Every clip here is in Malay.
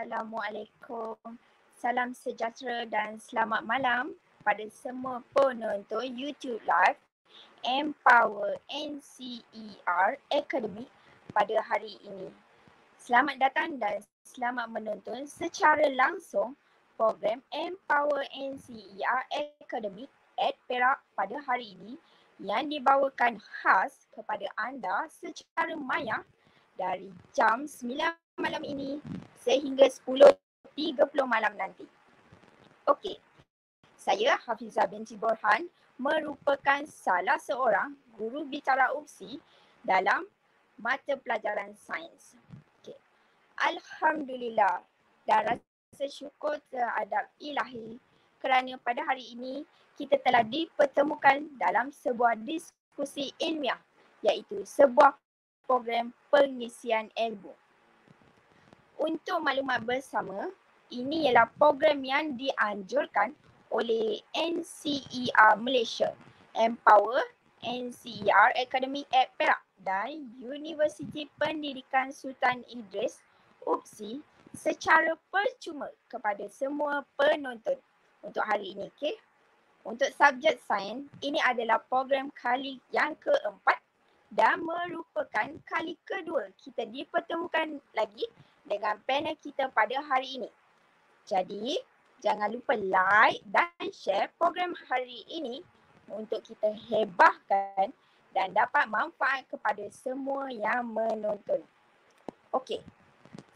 Assalamualaikum. Salam sejahtera dan selamat malam pada semua penonton YouTube Live Empower NCER Academy pada hari ini. Selamat datang dan selamat menonton secara langsung program Empower NCER Academy at Perak pada hari ini yang dibawakan khas kepada anda secara maya dari jam 9 malam ini sehingga 10.30 malam nanti. Okey, saya Hafizah binti Borhan merupakan salah seorang guru bicara UPSI dalam mata pelajaran sains. Okay. Alhamdulillah dan rasa syukur terhadap ilahi kerana pada hari ini kita telah dipertemukan dalam sebuah diskusi ilmiah iaitu sebuah program pengisian album Untuk maklumat bersama, ini ialah program yang dianjurkan oleh NCER Malaysia, Empower NCER Academy at Perak dan Universiti Pendidikan Sultan Idris UPSI secara percuma kepada semua penonton untuk hari ini. Okay? Untuk subjek sains, ini adalah program kali yang keempat dan merupakan kali kedua kita dipertemukan lagi dengan panel kita pada hari ini. Jadi, jangan lupa like dan share program hari ini untuk kita hebahkan dan dapat manfaat kepada semua yang menonton. Okey.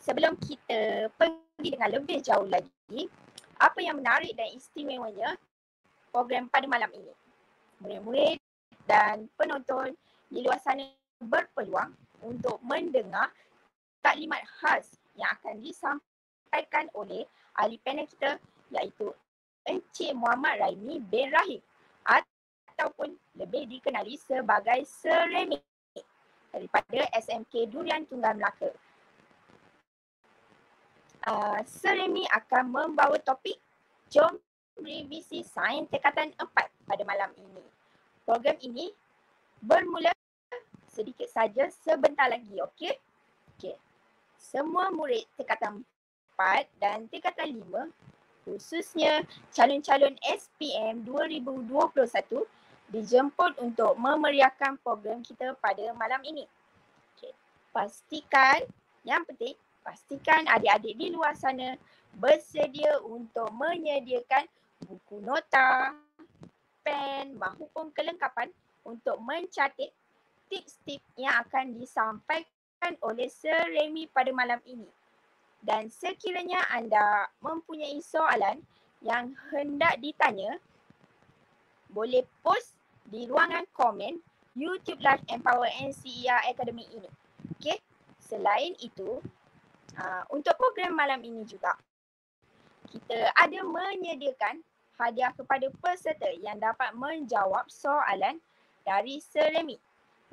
Sebelum kita pergi dengan lebih jauh lagi, apa yang menarik dan istimewanya program pada malam ini? Murid-murid dan penonton di luar sana berpeluang untuk mendengar taklimat khas yang akan disampaikan oleh ahli panel kita iaitu Encik Muhammad Raimi bin Rahim ataupun lebih dikenali sebagai Seremi daripada SMK Durian Tunggal Melaka. Uh, ah, Seremi akan membawa topik Jom Revisi Sains Tekatan 4 pada malam ini. Program ini bermula sedikit saja sebentar lagi, okey? Okey. Semua murid tingkatan 4 dan tingkatan 5 khususnya calon-calon SPM 2021 dijemput untuk memeriahkan program kita pada malam ini. Okey. Pastikan yang penting pastikan adik-adik di luar sana bersedia untuk menyediakan buku nota, pen maupun kelengkapan untuk mencatat tips-tips yang akan disampaikan oleh Sir Remy pada malam ini. Dan sekiranya anda mempunyai soalan yang hendak ditanya, boleh post di ruangan komen YouTube Live Empower NCEA Academy ini. Okey? Selain itu, uh, untuk program malam ini juga, kita ada menyediakan hadiah kepada peserta yang dapat menjawab soalan dari Sir Remy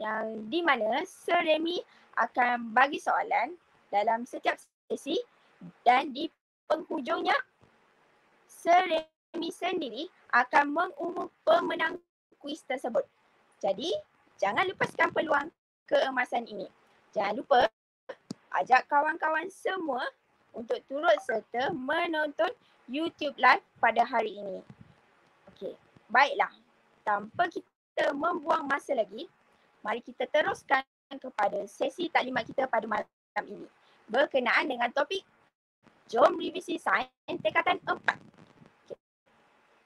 yang di mana Sir Remy akan bagi soalan dalam setiap sesi dan di penghujungnya Sir Remy sendiri akan mengumum pemenang kuis tersebut. Jadi jangan lepaskan peluang keemasan ini. Jangan lupa ajak kawan-kawan semua untuk turut serta menonton YouTube live pada hari ini. Okey, baiklah. Tanpa kita membuang masa lagi, mari kita teruskan kepada sesi taklimat kita pada malam ini berkenaan dengan topik Jom Revisi Sains Tekatan 4.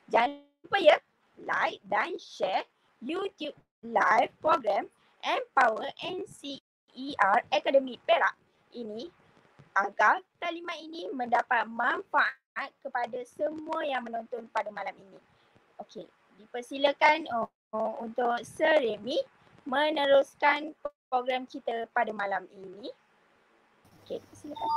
Jangan lupa ya, like dan share YouTube live program Empower NCER Academy Perak ini agar taklimat ini mendapat manfaat kepada semua yang menonton pada malam ini. Okey, dipersilakan oh, oh, untuk Sir Remy meneruskan program kita pada malam ini. Okey, silakan.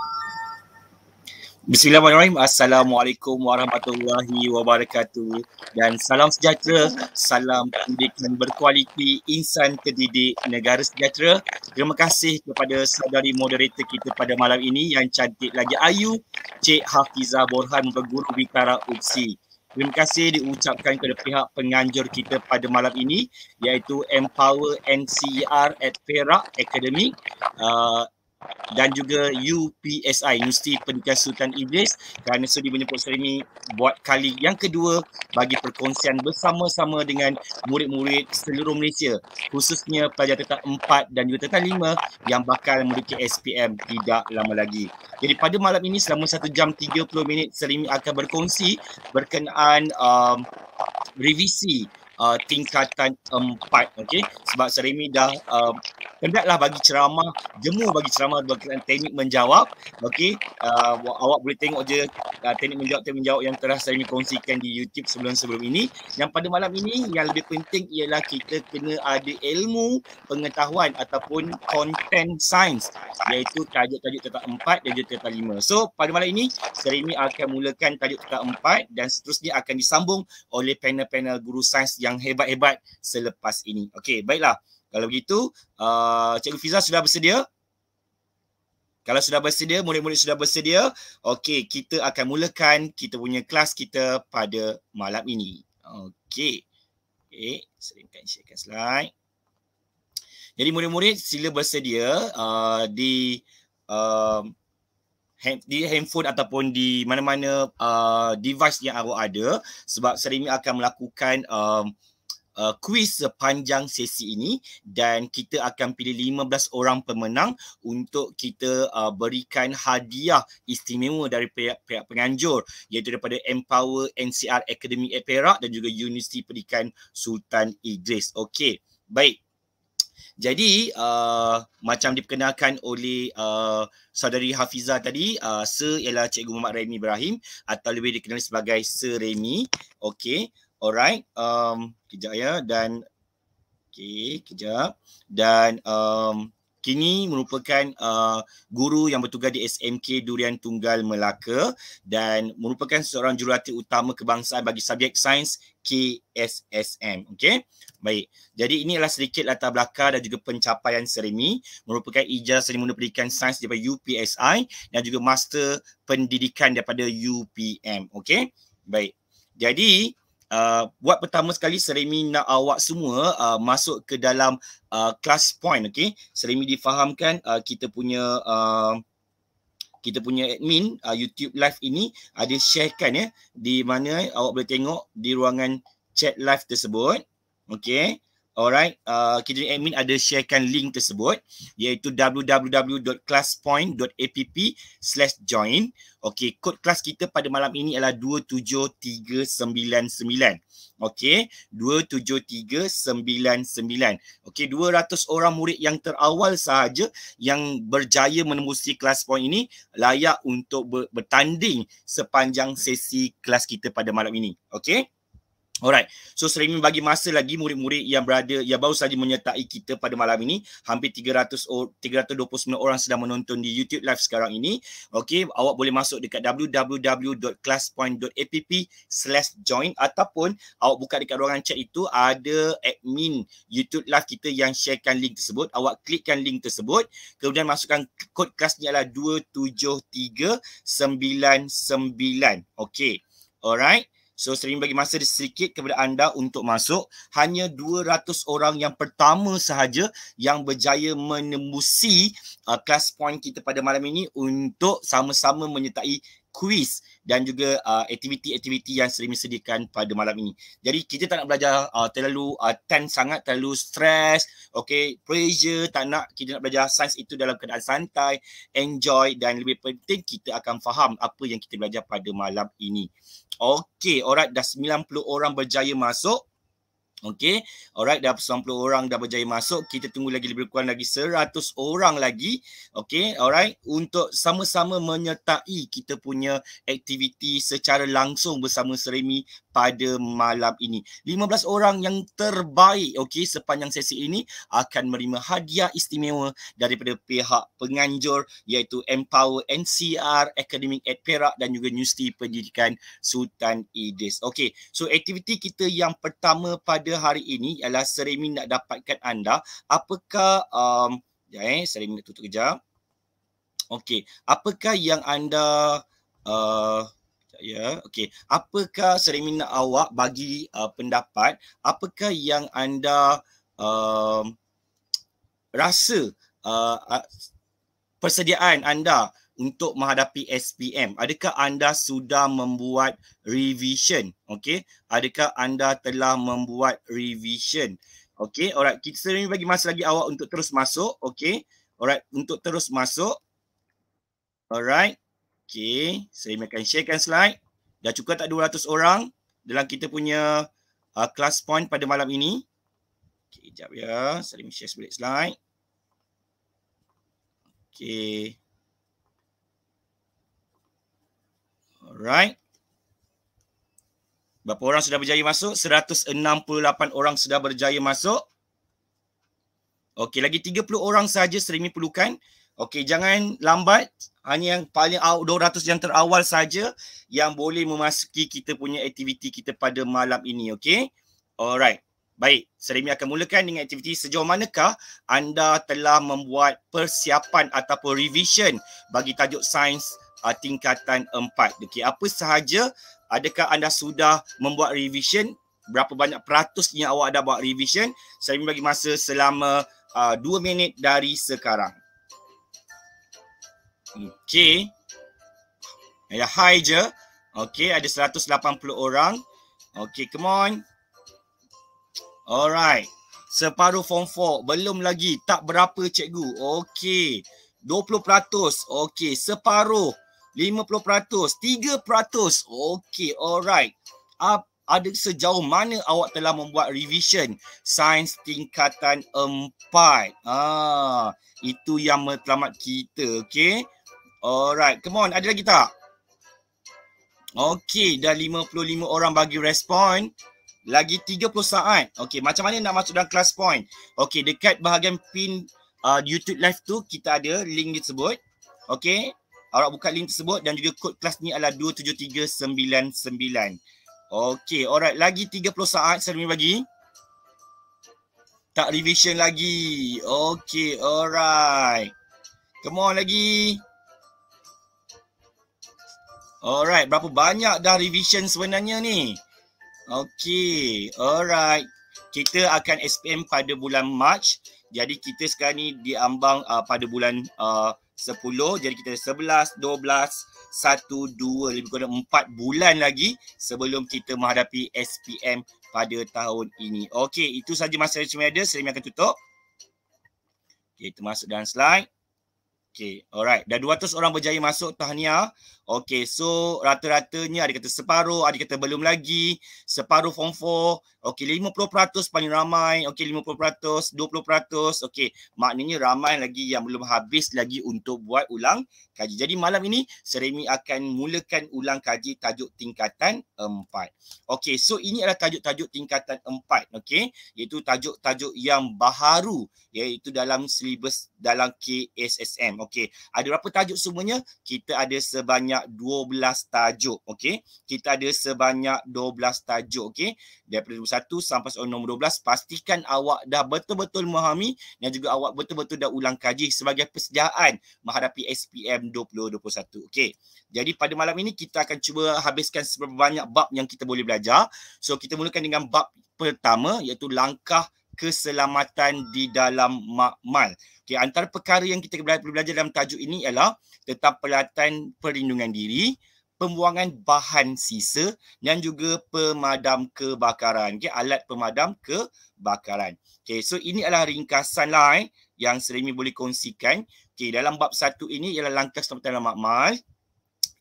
Bismillahirrahmanirrahim. Assalamualaikum warahmatullahi wabarakatuh dan salam sejahtera, salam pendidikan berkualiti insan terdidik negara sejahtera. Terima kasih kepada saudari moderator kita pada malam ini yang cantik lagi ayu, Cik Hafizah Borhan berguru Bitara Upsi. Terima kasih diucapkan kepada pihak penganjur kita pada malam ini iaitu Empower NCR at Perak Academy. Uh, dan juga UPSI Universiti Pendidikan Sultan Idris, kerana sudi menyebut saya ini buat kali yang kedua bagi perkongsian bersama-sama dengan murid-murid seluruh Malaysia khususnya pelajar tetap 4 dan juga tetap 5 yang bakal memiliki SPM tidak lama lagi. Jadi pada malam ini selama 1 jam 30 minit Selimi akan berkongsi berkenaan um, revisi uh, tingkatan empat, okay? sebab serimi dah um, hendaklah bagi ceramah jemu bagi ceramah berkaitan teknik menjawab okey uh, awak boleh tengok je uh, teknik menjawab teknik menjawab yang telah saya kongsikan di YouTube sebelum-sebelum ini yang pada malam ini yang lebih penting ialah kita kena ada ilmu pengetahuan ataupun content science iaitu tajuk-tajuk tetap empat dan tajuk tetap lima so pada malam ini saya ini akan mulakan tajuk tetap empat dan seterusnya akan disambung oleh panel-panel guru sains yang hebat-hebat selepas ini okey baiklah kalau begitu, uh, Cikgu Fiza sudah bersedia? Kalau sudah bersedia, murid-murid sudah bersedia, okey, kita akan mulakan kita punya kelas kita pada malam ini. Okey. Okey, seringkan sharekan slide. Jadi murid-murid sila bersedia uh, di um, hand di handphone ataupun di mana-mana uh, device yang awak ada sebab Serimi akan melakukan uh, kuis uh, sepanjang sesi ini dan kita akan pilih 15 orang pemenang untuk kita uh, berikan hadiah istimewa dari pihak pihak penganjur iaitu daripada Empower NCR Academy at Perak dan juga Universiti Perikan Sultan Idris. Okey, baik. Jadi uh, macam diperkenalkan oleh uh, saudari Hafiza tadi, uh, Sir ialah Cikgu Muhammad Remy Ibrahim atau lebih dikenali sebagai Sir Remy. Okey. Alright. Um, kejap ya. Dan okay, kejap. Dan um, kini merupakan uh, guru yang bertugas di SMK Durian Tunggal Melaka dan merupakan seorang jurulatih utama kebangsaan bagi subjek sains KSSM. Okay. Baik. Jadi ini adalah sedikit latar belakang dan juga pencapaian Serimi merupakan ijazah seni muda pendidikan sains daripada UPSI dan juga master pendidikan daripada UPM. Okay. Baik. Jadi Uh, buat pertama sekali Seremi nak awak semua uh, masuk ke dalam uh, class point okey. Seremi difahamkan uh, kita punya uh, kita punya admin uh, YouTube live ini ada uh, sharekan ya di mana awak boleh tengok di ruangan chat live tersebut. okay? Alright, uh, kita admin ada sharekan link tersebut iaitu www.classpoint.app slash join. Okay, kod kelas kita pada malam ini adalah 27399. Okay, 27399. Okay, 200 orang murid yang terawal sahaja yang berjaya menembusi kelas point ini layak untuk bertanding sepanjang sesi kelas kita pada malam ini. Okay. Alright. So streaming bagi masa lagi murid-murid yang berada yang baru saja menyertai kita pada malam ini. Hampir 300 or 329 orang sedang menonton di YouTube live sekarang ini. Okay. Awak boleh masuk dekat www.classpoint.app join ataupun awak buka dekat ruangan chat itu ada admin YouTube live kita yang sharekan link tersebut. Awak klikkan link tersebut. Kemudian masukkan kod kelas ni adalah 27399. Okay. Alright. So streaming bagi masa sedikit kepada anda untuk masuk. Hanya 200 orang yang pertama sahaja yang berjaya menembusi uh, class point kita pada malam ini untuk sama-sama menyertai kuis dan juga uh, aktiviti-aktiviti yang Serimi sediakan pada malam ini. Jadi kita tak nak belajar uh, terlalu uh, tense sangat, terlalu stress, okay, pressure, tak nak kita nak belajar sains itu dalam keadaan santai, enjoy dan lebih penting kita akan faham apa yang kita belajar pada malam ini. Okay, alright dah 90 orang berjaya masuk. Okay, Alright dah 90 orang dah berjaya masuk. Kita tunggu lagi lebih kurang lagi 100 orang lagi. Okay, Alright untuk sama-sama menyertai kita punya aktiviti secara langsung bersama Seremi pada malam ini. 15 orang yang terbaik okey sepanjang sesi ini akan menerima hadiah istimewa daripada pihak penganjur iaitu Empower NCR Academic at Perak dan juga Universiti Pendidikan Sultan Idris. Okey, so aktiviti kita yang pertama pada hari ini ialah Seremi nak dapatkan anda apakah um, ya eh, Seremi nak tutup kejap. Okey, apakah yang anda uh, ya okey apakah seremina awak bagi uh, pendapat apakah yang anda uh, rasa uh, persediaan anda untuk menghadapi SPM adakah anda sudah membuat revision okey adakah anda telah membuat revision okey alright kita seremina bagi masa lagi awak untuk terus masuk okey alright untuk terus masuk alright Okay, saya akan sharekan slide. Dah cukup tak 200 orang dalam kita punya uh, class point pada malam ini? Okay, sekejap ya. Saya akan share sebalik slide. Okay. Alright. Berapa orang sudah berjaya masuk? 168 orang sudah berjaya masuk. Okay, lagi 30 orang saja streaming perlukan. Okey, jangan lambat. Hanya yang paling 200 yang terawal saja yang boleh memasuki kita punya aktiviti kita pada malam ini. Okey? Alright. Baik, Serimi akan mulakan dengan aktiviti sejauh manakah anda telah membuat persiapan ataupun revision bagi tajuk sains uh, tingkatan 4. Okey, apa sahaja adakah anda sudah membuat revision? Berapa banyak peratus yang awak ada buat revision? Serimi bagi masa selama uh, 2 minit dari sekarang. Ya, okay. Ada high je. Okay, ada 180 orang. Okay, come on. Alright. Separuh form 4. Belum lagi. Tak berapa cikgu. Okay. 20%. Okay, separuh. 50%. 3%. Okay, alright. Up. Ada sejauh mana awak telah membuat revision sains tingkatan empat, Ah, itu yang matlamat kita, okay. Alright, come on, ada lagi tak? Okay, dah 55 orang bagi respon. Lagi 30 saat. Okay, macam mana nak masuk dalam kelas point? Okay, dekat bahagian pin uh, YouTube live tu, kita ada link tersebut. Okay, awak buka link tersebut dan juga kod kelas ni adalah 273999. Okay, alright, lagi 30 saat saya bagi. Tak revision lagi. Okay, alright. Come on lagi. Lagi. Alright, berapa banyak dah revision sebenarnya ni? Okay, alright. Kita akan SPM pada bulan Mac. Jadi kita sekarang ni diambang uh, pada bulan uh, 10. Jadi kita ada 11, 12, 1, 2, lebih kurang 4 bulan lagi sebelum kita menghadapi SPM pada tahun ini. Okay, itu sahaja masa yang ada. Selimi akan tutup. Okay, kita masuk dalam slide. Okay, alright. Dah 200 orang berjaya masuk. Tahniah. Okay, so rata-ratanya ada kata separuh, ada kata belum lagi, separuh form 4. Okay, 50% paling ramai. Okay, 50%, 20%. Okay, maknanya ramai lagi yang belum habis lagi untuk buat ulang kaji. Jadi malam ini, Seremi akan mulakan ulang kaji tajuk tingkatan 4. Okay, so ini adalah tajuk-tajuk tingkatan 4. Okay, iaitu tajuk-tajuk yang baharu iaitu dalam silibus dalam KSSM. Okay, ada berapa tajuk semuanya? Kita ada sebanyak sebanyak 12 tajuk. Okey. Kita ada sebanyak 12 tajuk. Okey. Daripada nombor 1 sampai soal nombor 12. Pastikan awak dah betul-betul memahami dan juga awak betul-betul dah ulang kaji sebagai persediaan menghadapi SPM 2021. Okey. Jadi pada malam ini kita akan cuba habiskan seberapa banyak bab yang kita boleh belajar. So kita mulakan dengan bab pertama iaitu langkah keselamatan di dalam makmal. Okey, antara perkara yang kita perlu belajar dalam tajuk ini ialah tetap pelatihan perlindungan diri, pembuangan bahan sisa dan juga pemadam kebakaran. Okey, alat pemadam kebakaran. Okey, so ini adalah ringkasan lain eh, yang Serimi boleh kongsikan. Okey, dalam bab satu ini ialah langkah selamatan dalam makmal.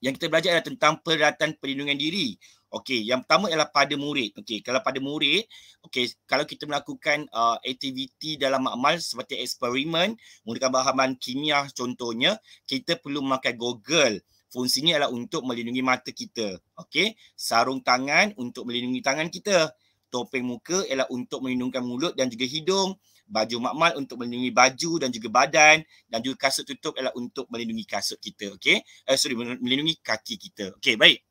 Yang kita belajar adalah tentang peralatan perlindungan diri. Okey, yang pertama ialah pada murid. Okey, kalau pada murid, okey, kalau kita melakukan uh, aktiviti dalam makmal seperti eksperimen menggunakan bahan-bahan kimia contohnya, kita perlu memakai goggle. Fungsinya ialah untuk melindungi mata kita. Okey, sarung tangan untuk melindungi tangan kita. Topeng muka ialah untuk melindungi mulut dan juga hidung. Baju makmal untuk melindungi baju dan juga badan dan juga kasut tutup ialah untuk melindungi kasut kita. Okey. Eh, sorry, melindungi kaki kita. Okey, baik.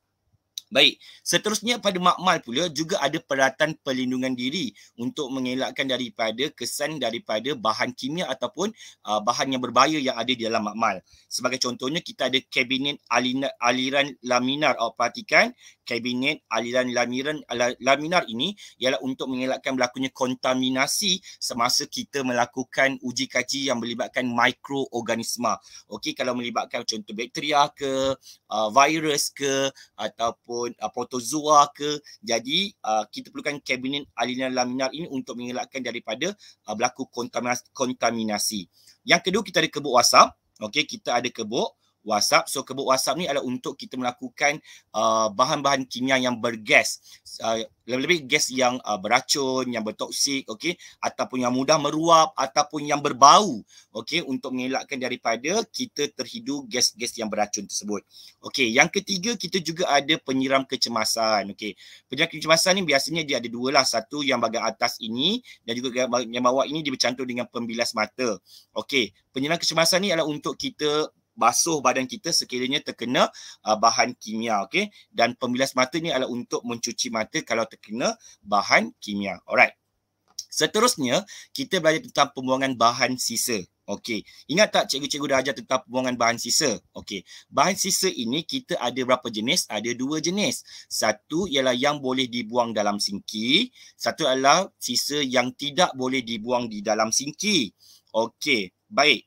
Baik, seterusnya pada makmal pula juga ada peralatan pelindungan diri untuk mengelakkan daripada kesan daripada bahan kimia ataupun uh, bahan yang berbahaya yang ada di dalam makmal. Sebagai contohnya kita ada kabinet alina, aliran laminar. Awak perhatikan kabinet aliran laminar, laminar ini ialah untuk mengelakkan berlakunya kontaminasi semasa kita melakukan uji kaji yang melibatkan mikroorganisma. Okey, kalau melibatkan contoh bakteria ke, uh, virus ke ataupun ataupun uh, protozoa ke jadi uh, kita perlukan kabinet alinear laminar ini untuk mengelakkan daripada uh, berlaku kontaminasi kontaminasi yang kedua kita ada kebuk wasap okey kita ada kebuk WhatsApp. So kebut WhatsApp ni adalah untuk kita melakukan uh, bahan-bahan kimia yang bergas. Uh, lebih-lebih gas yang uh, beracun, yang bertoksik, okey, ataupun yang mudah meruap ataupun yang berbau, okey, untuk mengelakkan daripada kita terhidu gas-gas yang beracun tersebut. Okey, yang ketiga kita juga ada penyiram kecemasan, okey. Penyiram kecemasan ni biasanya dia ada dua lah, satu yang bahagian atas ini dan juga yang bawah ini dia bercantum dengan pembilas mata. Okey, penyiram kecemasan ni adalah untuk kita basuh badan kita sekiranya terkena uh, bahan kimia okey dan pembilas mata ni adalah untuk mencuci mata kalau terkena bahan kimia alright seterusnya kita belajar tentang pembuangan bahan sisa Okey, ingat tak cikgu-cikgu dah ajar tentang pembuangan bahan sisa? Okey, bahan sisa ini kita ada berapa jenis? Ada dua jenis. Satu ialah yang boleh dibuang dalam sinki. Satu adalah sisa yang tidak boleh dibuang di dalam sinki. Okey, baik.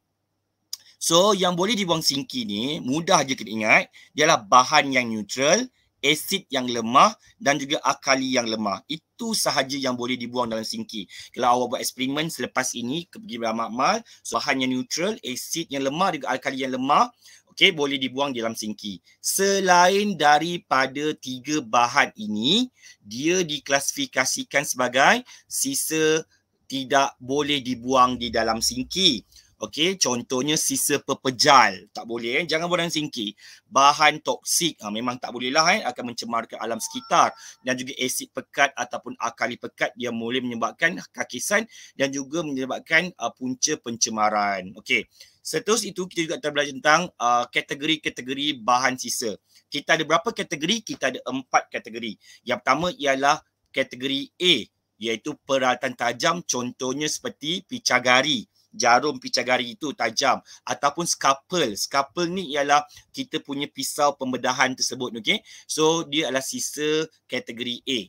So yang boleh dibuang singki ni mudah je kita ingat ialah bahan yang neutral, asid yang lemah dan juga akali yang lemah. Itu sahaja yang boleh dibuang dalam singki. Kalau awak buat eksperimen selepas ini pergi beramal-amal, so bahan yang neutral, asid yang lemah juga alkali yang lemah Okay, boleh dibuang dalam singki. Selain daripada tiga bahan ini, dia diklasifikasikan sebagai sisa tidak boleh dibuang di dalam singki. Okey, contohnya sisa pepejal. Tak boleh kan? Jangan buang singki. Bahan toksik ha, memang tak boleh lah kan? Akan mencemarkan alam sekitar. Dan juga asid pekat ataupun akali pekat yang boleh menyebabkan kakisan dan juga menyebabkan uh, punca pencemaran. Okey, seterus itu kita juga telah belajar tentang uh, kategori-kategori bahan sisa. Kita ada berapa kategori? Kita ada empat kategori. Yang pertama ialah kategori A iaitu peralatan tajam contohnya seperti picagari. gari jarum picagari itu tajam ataupun scalpel. Scalpel ni ialah kita punya pisau pembedahan tersebut okey. So dia adalah sisa kategori A.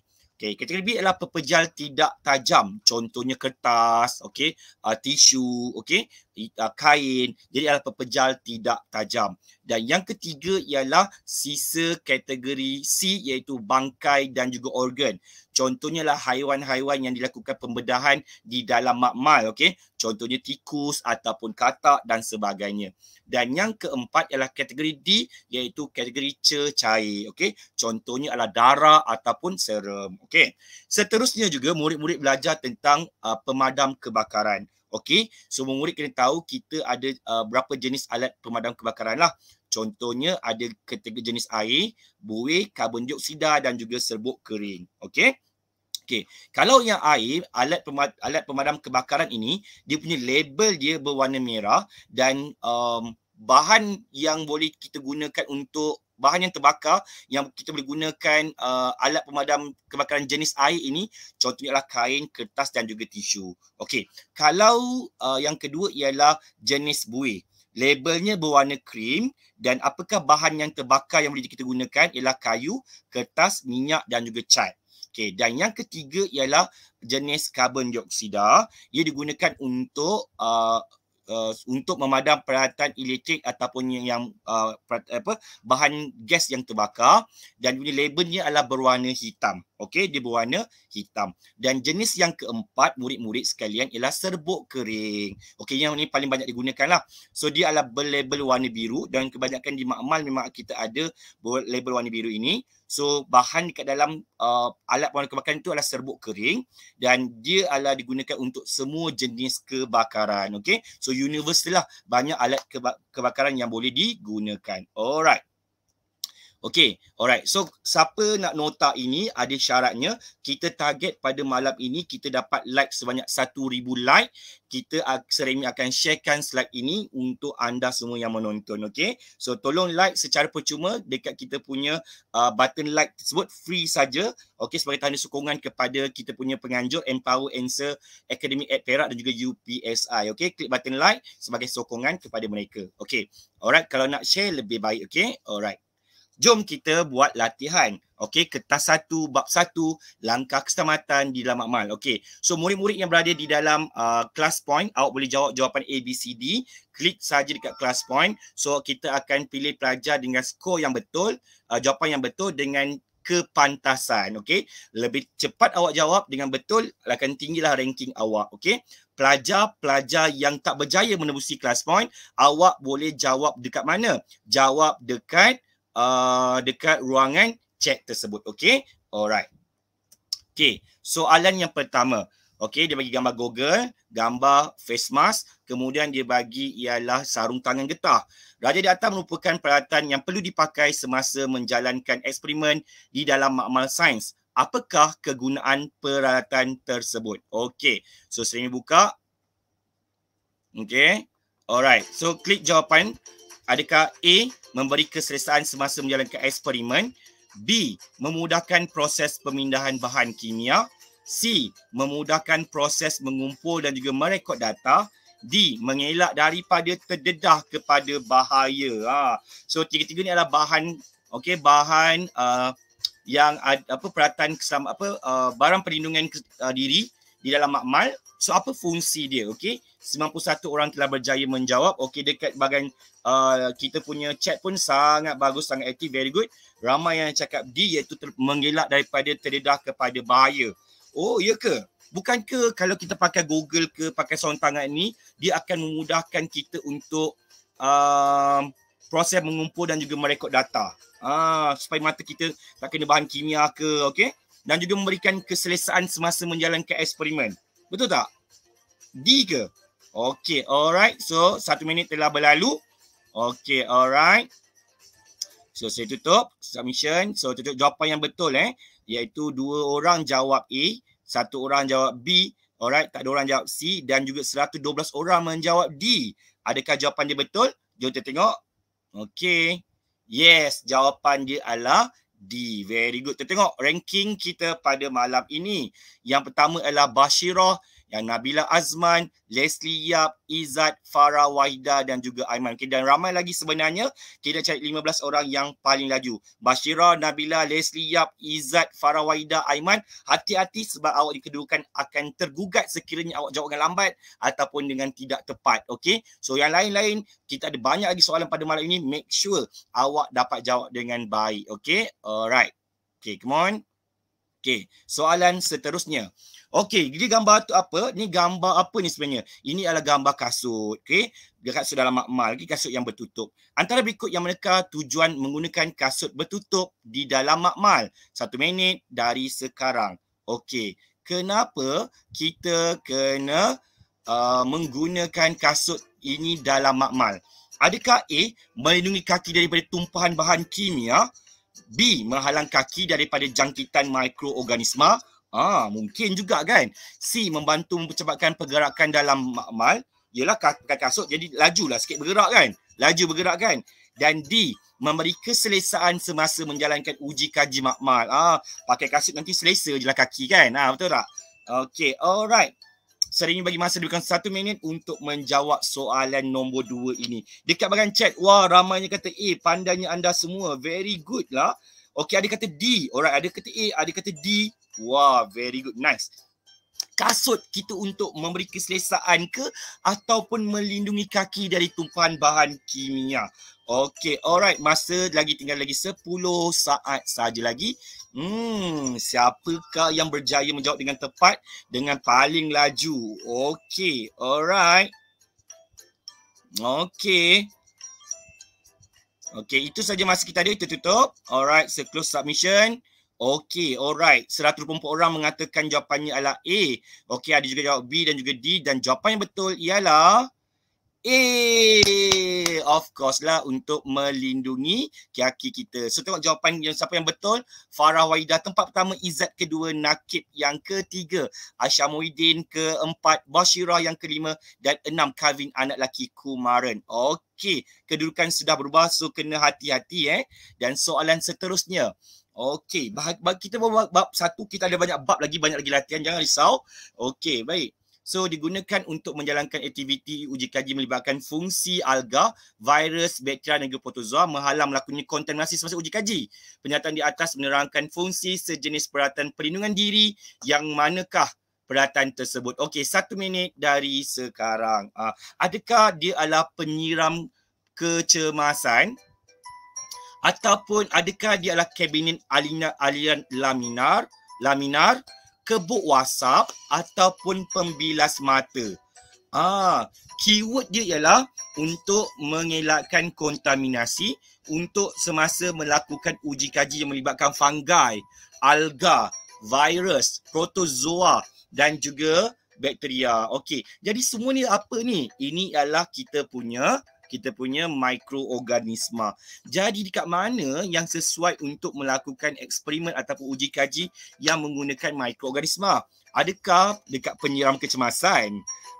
Okey, kategori B ialah pepejal tidak tajam. Contohnya kertas, okey, uh, tisu, okey uh, kain jadi adalah pepejal tidak tajam dan yang ketiga ialah sisa kategori C iaitu bangkai dan juga organ contohnya lah haiwan-haiwan yang dilakukan pembedahan di dalam makmal okay? contohnya tikus ataupun katak dan sebagainya dan yang keempat ialah kategori D iaitu kategori cecair okay? contohnya adalah darah ataupun serum okay? seterusnya juga murid-murid belajar tentang uh, pemadam kebakaran Okey, semua murid kena tahu kita ada uh, berapa jenis alat pemadam kebakaran lah. Contohnya ada ketiga jenis air, buih, karbon dioksida dan juga serbuk kering. Okey. Okey. Kalau yang air, alat pemad- alat pemadam kebakaran ini, dia punya label dia berwarna merah dan um, bahan yang boleh kita gunakan untuk bahan yang terbakar yang kita boleh gunakan uh, alat pemadam kebakaran jenis air ini contohnya adalah kain, kertas dan juga tisu. Okey. Kalau uh, yang kedua ialah jenis buih. Labelnya berwarna krim dan apakah bahan yang terbakar yang boleh kita gunakan ialah kayu, kertas, minyak dan juga cat. Okey, dan yang ketiga ialah jenis karbon dioksida. Ia digunakan untuk uh, Uh, untuk memadam peralatan elektrik ataupun yang, yang uh, apa bahan gas yang terbakar dan unit labelnya adalah berwarna hitam. Okey, dia berwarna hitam. Dan jenis yang keempat murid-murid sekalian ialah serbuk kering. Okey, yang ini paling banyak digunakanlah. So dia adalah berlabel warna biru dan kebanyakan di makmal memang kita ada label warna biru ini. So bahan dekat dalam uh, alat pemadam kebakaran itu adalah serbuk kering dan dia adalah digunakan untuk semua jenis kebakaran. Okay. So universal lah banyak alat keba- kebakaran yang boleh digunakan. Alright. Okay, alright. So, siapa nak nota ini, ada syaratnya. Kita target pada malam ini, kita dapat like sebanyak 1,000 like. Kita seremi akan sharekan slide ini untuk anda semua yang menonton, okay? So, tolong like secara percuma dekat kita punya uh, button like tersebut, free saja. Okay, sebagai tanda sokongan kepada kita punya penganjur, Empower Answer Academy at Perak dan juga UPSI, okay? Klik button like sebagai sokongan kepada mereka, okay? Alright, kalau nak share lebih baik, okay? Alright jom kita buat latihan. Okey, kertas satu, bab satu, langkah keselamatan di dalam amal. Okey, so murid-murid yang berada di dalam uh, class point, awak boleh jawab jawapan A, B, C, D. Klik saja dekat class point. So, kita akan pilih pelajar dengan skor yang betul, uh, jawapan yang betul dengan kepantasan. Okey, lebih cepat awak jawab dengan betul, akan tinggilah ranking awak. Okey, pelajar-pelajar yang tak berjaya menembusi class point, awak boleh jawab dekat mana? Jawab dekat uh, dekat ruangan chat tersebut. Okay, alright. Okay, soalan yang pertama. Okay, dia bagi gambar Google, gambar face mask. Kemudian dia bagi ialah sarung tangan getah. Raja di atas merupakan peralatan yang perlu dipakai semasa menjalankan eksperimen di dalam makmal sains. Apakah kegunaan peralatan tersebut? Okay, so sering buka. Okay, alright. So, klik jawapan. Adakah A memberi keselesaan semasa menjalankan eksperimen, B memudahkan proses pemindahan bahan kimia, C memudahkan proses mengumpul dan juga merekod data, D mengelak daripada terdedah kepada bahaya. Ha. So tiga-tiga ni adalah bahan okey bahan uh, yang ad, apa peralatan kesama apa uh, barang perlindungan uh, diri di dalam makmal. So apa fungsi dia okey? 91 orang telah berjaya menjawab. Okey dekat bahagian uh, kita punya chat pun sangat bagus, sangat aktif, very good. Ramai yang cakap D iaitu ter- mengelak daripada terdedah kepada bahaya. Oh, iya ke? Bukankah kalau kita pakai Google ke pakai tangan ni, dia akan memudahkan kita untuk uh, proses mengumpul dan juga merekod data. Ah, supaya mata kita tak kena bahan kimia ke, okey? Dan juga memberikan keselesaan semasa menjalankan eksperimen. Betul tak? D ke? Okay, alright. So, satu minit telah berlalu. Okay, alright. So, saya tutup submission. So, tutup jawapan yang betul eh. Iaitu dua orang jawab A, satu orang jawab B. Alright, tak ada orang jawab C dan juga 112 orang menjawab D. Adakah jawapan dia betul? Jom kita tengok. Okay. Yes, jawapan dia adalah D. Very good. Kita tengok ranking kita pada malam ini. Yang pertama adalah Bashirah. Yang Nabila Azman, Leslie Yap, Izzat, Farah Wahida dan juga Aiman. Okay, dan ramai lagi sebenarnya kita cari 15 orang yang paling laju. Bashira, Nabila, Leslie Yap, Izzat, Farah Wahida, Aiman. Hati-hati sebab awak dikedudukan akan tergugat sekiranya awak jawab dengan lambat ataupun dengan tidak tepat. Okay? So yang lain-lain, kita ada banyak lagi soalan pada malam ini. Make sure awak dapat jawab dengan baik. Okay? Alright. Okay, come on. Okay, soalan seterusnya. Okey, jadi gambar tu apa? Ni gambar apa ni sebenarnya? Ini adalah gambar kasut. Okey, kasut dalam makmal. Okay? Kasut yang bertutup. Antara berikut yang mereka tujuan menggunakan kasut bertutup di dalam makmal. Satu minit dari sekarang. Okey, kenapa kita kena uh, menggunakan kasut ini dalam makmal? Adakah A, melindungi kaki daripada tumpahan bahan kimia? B, menghalang kaki daripada jangkitan mikroorganisma? Ah, mungkin juga kan. C membantu mempercepatkan pergerakan dalam makmal ialah pakai kasut jadi lajulah sikit bergerak kan. Laju bergerak kan. Dan D memberi keselesaan semasa menjalankan uji kaji makmal. Ah, pakai kasut nanti selesa jelah kaki kan. Ah, betul tak? Okay, alright. Sering bagi masa lebihkan satu minit untuk menjawab soalan nombor dua ini. Dekat bahagian chat, wah ramainya kata A, eh, pandangnya anda semua. Very good lah. Okay, ada kata D. Alright, ada kata A, ada kata D. Wah, very good. Nice. Kasut kita untuk memberi keselesaan ke ataupun melindungi kaki dari tumpahan bahan kimia. Okay, alright. Masa lagi tinggal lagi 10 saat saja lagi. Hmm, siapakah yang berjaya menjawab dengan tepat dengan paling laju? Okay, alright. Okay. Okay, itu saja masa kita ada. Kita tutup. Alright, so close submission. Okey, alright. Seratus 104 orang mengatakan jawapannya adalah A. Okey, ada juga jawab B dan juga D dan jawapan yang betul ialah A. Of course lah untuk melindungi kaki kita. So tengok jawapan yang siapa yang betul. Farah Waidah tempat pertama, Izzat e kedua, Nakib yang ketiga, Aisyah Muhyiddin keempat, Bashirah yang kelima dan enam, Kavin anak lelaki Kumaran. Okey, kedudukan sudah berubah so kena hati-hati eh. Dan soalan seterusnya. Okey, bah, bah, kita bab, bab satu kita ada banyak bab lagi, banyak lagi latihan. Jangan risau. Okey, baik. So digunakan untuk menjalankan aktiviti uji kaji melibatkan fungsi alga, virus, bakteria dan juga protozoa menghalang melakukannya kontaminasi semasa uji kaji. Pernyataan di atas menerangkan fungsi sejenis peralatan perlindungan diri yang manakah peralatan tersebut. Okey, satu minit dari sekarang. Uh, adakah dia adalah penyiram kecemasan ataupun adakah dia adalah kabinet aliran laminar laminar kebuk WhatsApp ataupun pembilas mata. Ah, keyword dia ialah untuk mengelakkan kontaminasi untuk semasa melakukan uji kaji yang melibatkan fungi, alga, virus, protozoa dan juga bakteria. Okey, jadi semua ni apa ni? Ini ialah kita punya kita punya mikroorganisma. Jadi dekat mana yang sesuai untuk melakukan eksperimen ataupun uji kaji yang menggunakan mikroorganisma? Adakah dekat penyiram kecemasan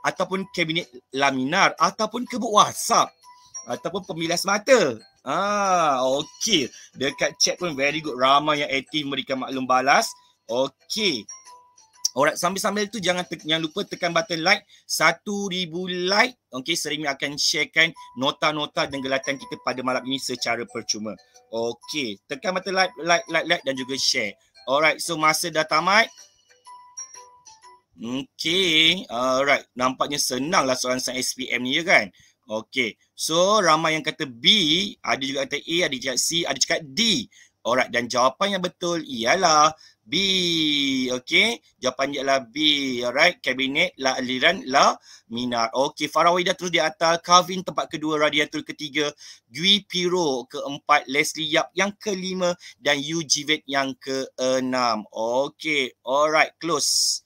ataupun kabinet laminar ataupun kebuk WhatsApp ataupun pemilas mata. Ah, okey. Dekat chat pun very good. Ramai yang aktif memberikan maklum balas. Okey. Alright, sambil-sambil tu jangan te- jangan lupa tekan button like. Satu ribu like. Okay, Serimi akan sharekan nota-nota dan gelatan kita pada malam ini secara percuma. Okay, tekan button like, like, like, like dan juga share. Alright, so masa dah tamat. Okay, alright. Nampaknya senanglah soalan soalan SPM ni ya kan? Okay, so ramai yang kata B, ada juga kata A, ada juga C, ada juga D. Alright, dan jawapan yang betul ialah B. Okay. Jawapan dia adalah B. Alright. Kabinet la aliran la minar. Okay. Farah Wahidah terus di atas. Calvin tempat kedua. Radiatul ketiga. Gui Piro keempat. Leslie Yap yang kelima. Dan Yu Jivet yang keenam. Okay. Alright. Close.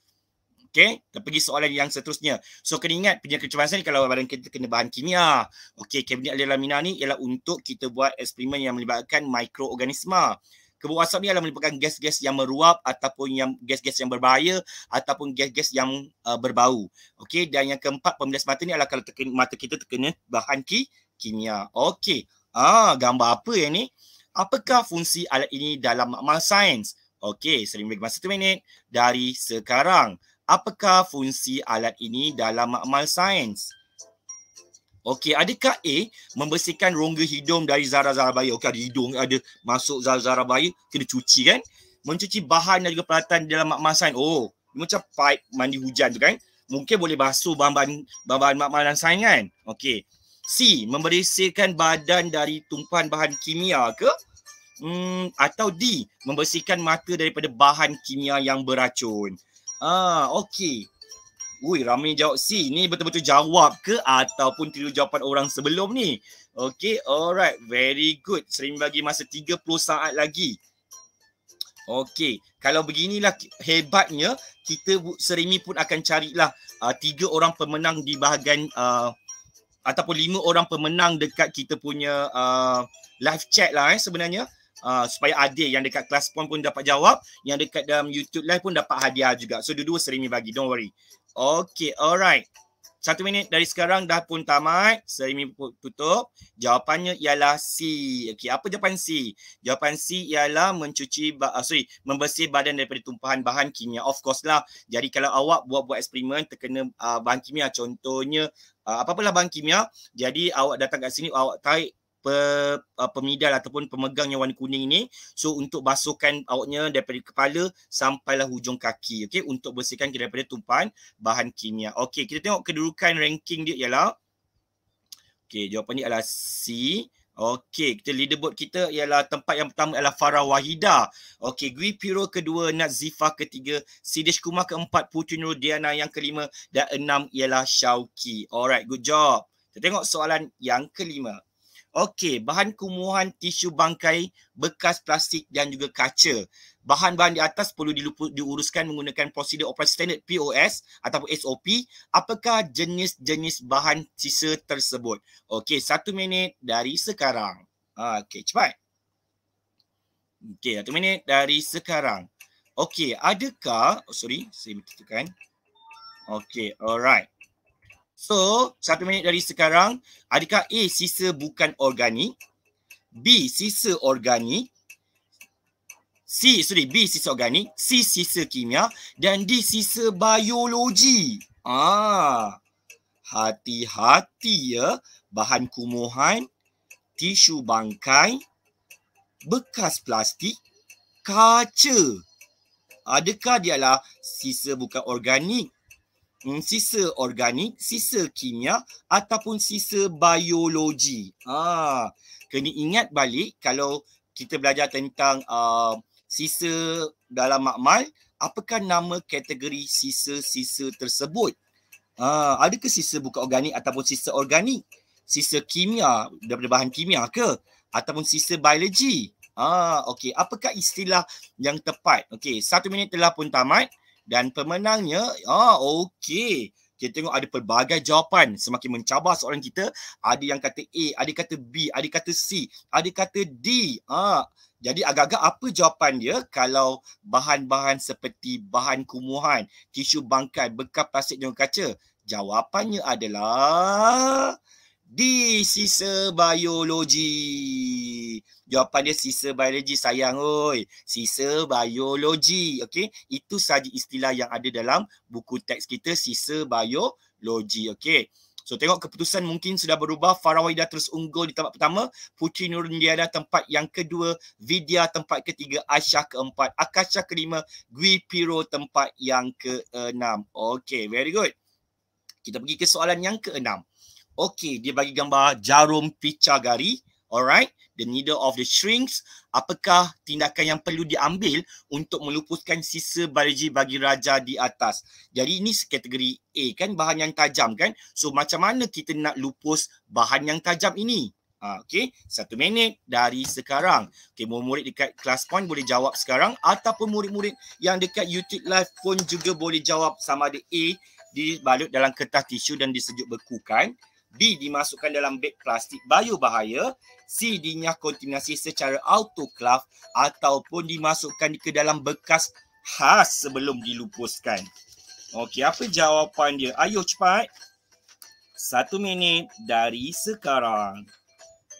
Okay. Kita pergi soalan yang seterusnya. So kena ingat penyakit kecemasan ni kalau barang kita kena bahan kimia. Okay. Kabinet aliran la minar ni ialah untuk kita buat eksperimen yang melibatkan mikroorganisma kebun asap ni adalah merupakan gas-gas yang meruap ataupun yang gas-gas yang berbahaya ataupun gas-gas yang uh, berbau. Okey dan yang keempat pembilas mata ni adalah kalau terkena, mata kita terkena bahan ki, kimia. Okey. Ah gambar apa yang ni? Apakah fungsi alat ini dalam makmal sains? Okey, sering bagi masa 1 minit dari sekarang. Apakah fungsi alat ini dalam makmal sains? Okay. Okey, adakah A membersihkan rongga hidung dari zarah-zarah bayi? Okey, ada hidung ada masuk zarah-zarah bayi kena cuci kan? Mencuci bahan dan juga peralatan dalam makmasan. Oh, macam pipe mandi hujan tu kan? Mungkin boleh basuh bahan-bahan bahan-bahan makmalan sain kan? Okey. C, membersihkan badan dari tumpahan bahan kimia ke? Hmm, atau D, membersihkan mata daripada bahan kimia yang beracun. Ah, okey. Ui, ramai jawab C. Ni betul-betul jawab ke ataupun tiru jawapan orang sebelum ni? Okay, alright. Very good. Serim bagi masa 30 saat lagi. Okay, kalau beginilah hebatnya, kita Serimi pun akan carilah uh, tiga orang pemenang di bahagian uh, ataupun lima orang pemenang dekat kita punya uh, live chat lah eh sebenarnya uh, supaya adil yang dekat kelas pun pun dapat jawab yang dekat dalam YouTube live pun dapat hadiah juga so dua-dua sering bagi don't worry Okey, alright. Satu minit dari sekarang dah pun tamat. Saya tutup. Jawapannya ialah C. Okey, apa jawapan C? Jawapan C ialah mencuci, ba- uh, sorry, membersih badan daripada tumpahan bahan kimia. Of course lah. Jadi kalau awak buat-buat eksperimen terkena uh, bahan kimia, contohnya uh, ah, apa-apalah bahan kimia, jadi awak datang kat sini, awak tarik pe, uh, pemidal ataupun pemegang yang warna kuning ini so untuk basuhkan awaknya daripada kepala sampailah hujung kaki okay? untuk bersihkan daripada tumpahan bahan kimia Okay, kita tengok kedudukan ranking dia ialah Okay, jawapan dia ialah C Okey, kita leaderboard kita ialah tempat yang pertama ialah Farah Wahida. Okey, Gwi Piro kedua, Nazifah ketiga, Sidish Kumar keempat, Putri Nur Diana yang kelima dan enam ialah Shauki. Alright, good job. Kita tengok soalan yang kelima. Okey, bahan kumuhan tisu bangkai, bekas plastik dan juga kaca. Bahan-bahan di atas perlu dilupu, diuruskan menggunakan prosedur operasi standard POS ataupun SOP. Apakah jenis-jenis bahan sisa tersebut? Okey, satu minit dari sekarang. Okey, cepat. Okey, satu minit dari sekarang. Okey, adakah, oh, sorry, saya tutupkan. Okey, alright. So, satu minit dari sekarang, adakah A, sisa bukan organik? B, sisa organik? C, sorry, B, sisa organik. C, sisa kimia. Dan D, sisa biologi. Ah, Hati-hati ya, bahan kumuhan, tisu bangkai, bekas plastik, kaca. Adakah dia lah sisa bukan organik Hmm, sisa organik, sisa kimia ataupun sisa biologi. Ah, kena ingat balik kalau kita belajar tentang uh, sisa dalam makmal, apakah nama kategori sisa-sisa tersebut? Ah, ke sisa bukan organik ataupun sisa organik? Sisa kimia daripada bahan kimia ke ataupun sisa biologi? Ah, okey, apakah istilah yang tepat? Okey, satu minit telah pun tamat dan pemenangnya ah okey kita tengok ada pelbagai jawapan semakin mencabar seorang kita ada yang kata A ada kata B ada kata C ada kata D ah jadi agak-agak apa jawapan dia kalau bahan-bahan seperti bahan kumuhan tisu bangkai bekas plastik dan kaca jawapannya adalah di sisa biologi. Jawapan dia sisa biologi sayang oi. Sisa biologi. Okey. Itu saja istilah yang ada dalam buku teks kita sisa biologi. Okey. So tengok keputusan mungkin sudah berubah. Farah Wahida terus unggul di tempat pertama. Putri Nurun Diana tempat yang kedua. Vidya tempat ketiga. Aisyah keempat. Akasha kelima. Gui Piro tempat yang keenam. Okay, Very good. Kita pergi ke soalan yang keenam. Okay, dia bagi gambar jarum picah gari. Alright, the needle of the shrinks. Apakah tindakan yang perlu diambil untuk melupuskan sisa bariji bagi raja di atas? Jadi ini kategori A kan, bahan yang tajam kan? So macam mana kita nak lupus bahan yang tajam ini? Ha, okay, satu minit dari sekarang. Okay, murid-murid dekat kelas pun boleh jawab sekarang ataupun murid-murid yang dekat YouTube live pun juga boleh jawab sama ada A dibalut dalam kertas tisu dan disejuk beku kan? B dimasukkan dalam beg plastik bayu bahaya, C dinyah kontaminasi secara autoclave ataupun dimasukkan ke dalam bekas khas sebelum dilupuskan. Okey, apa jawapan dia? Ayuh cepat. Satu minit dari sekarang.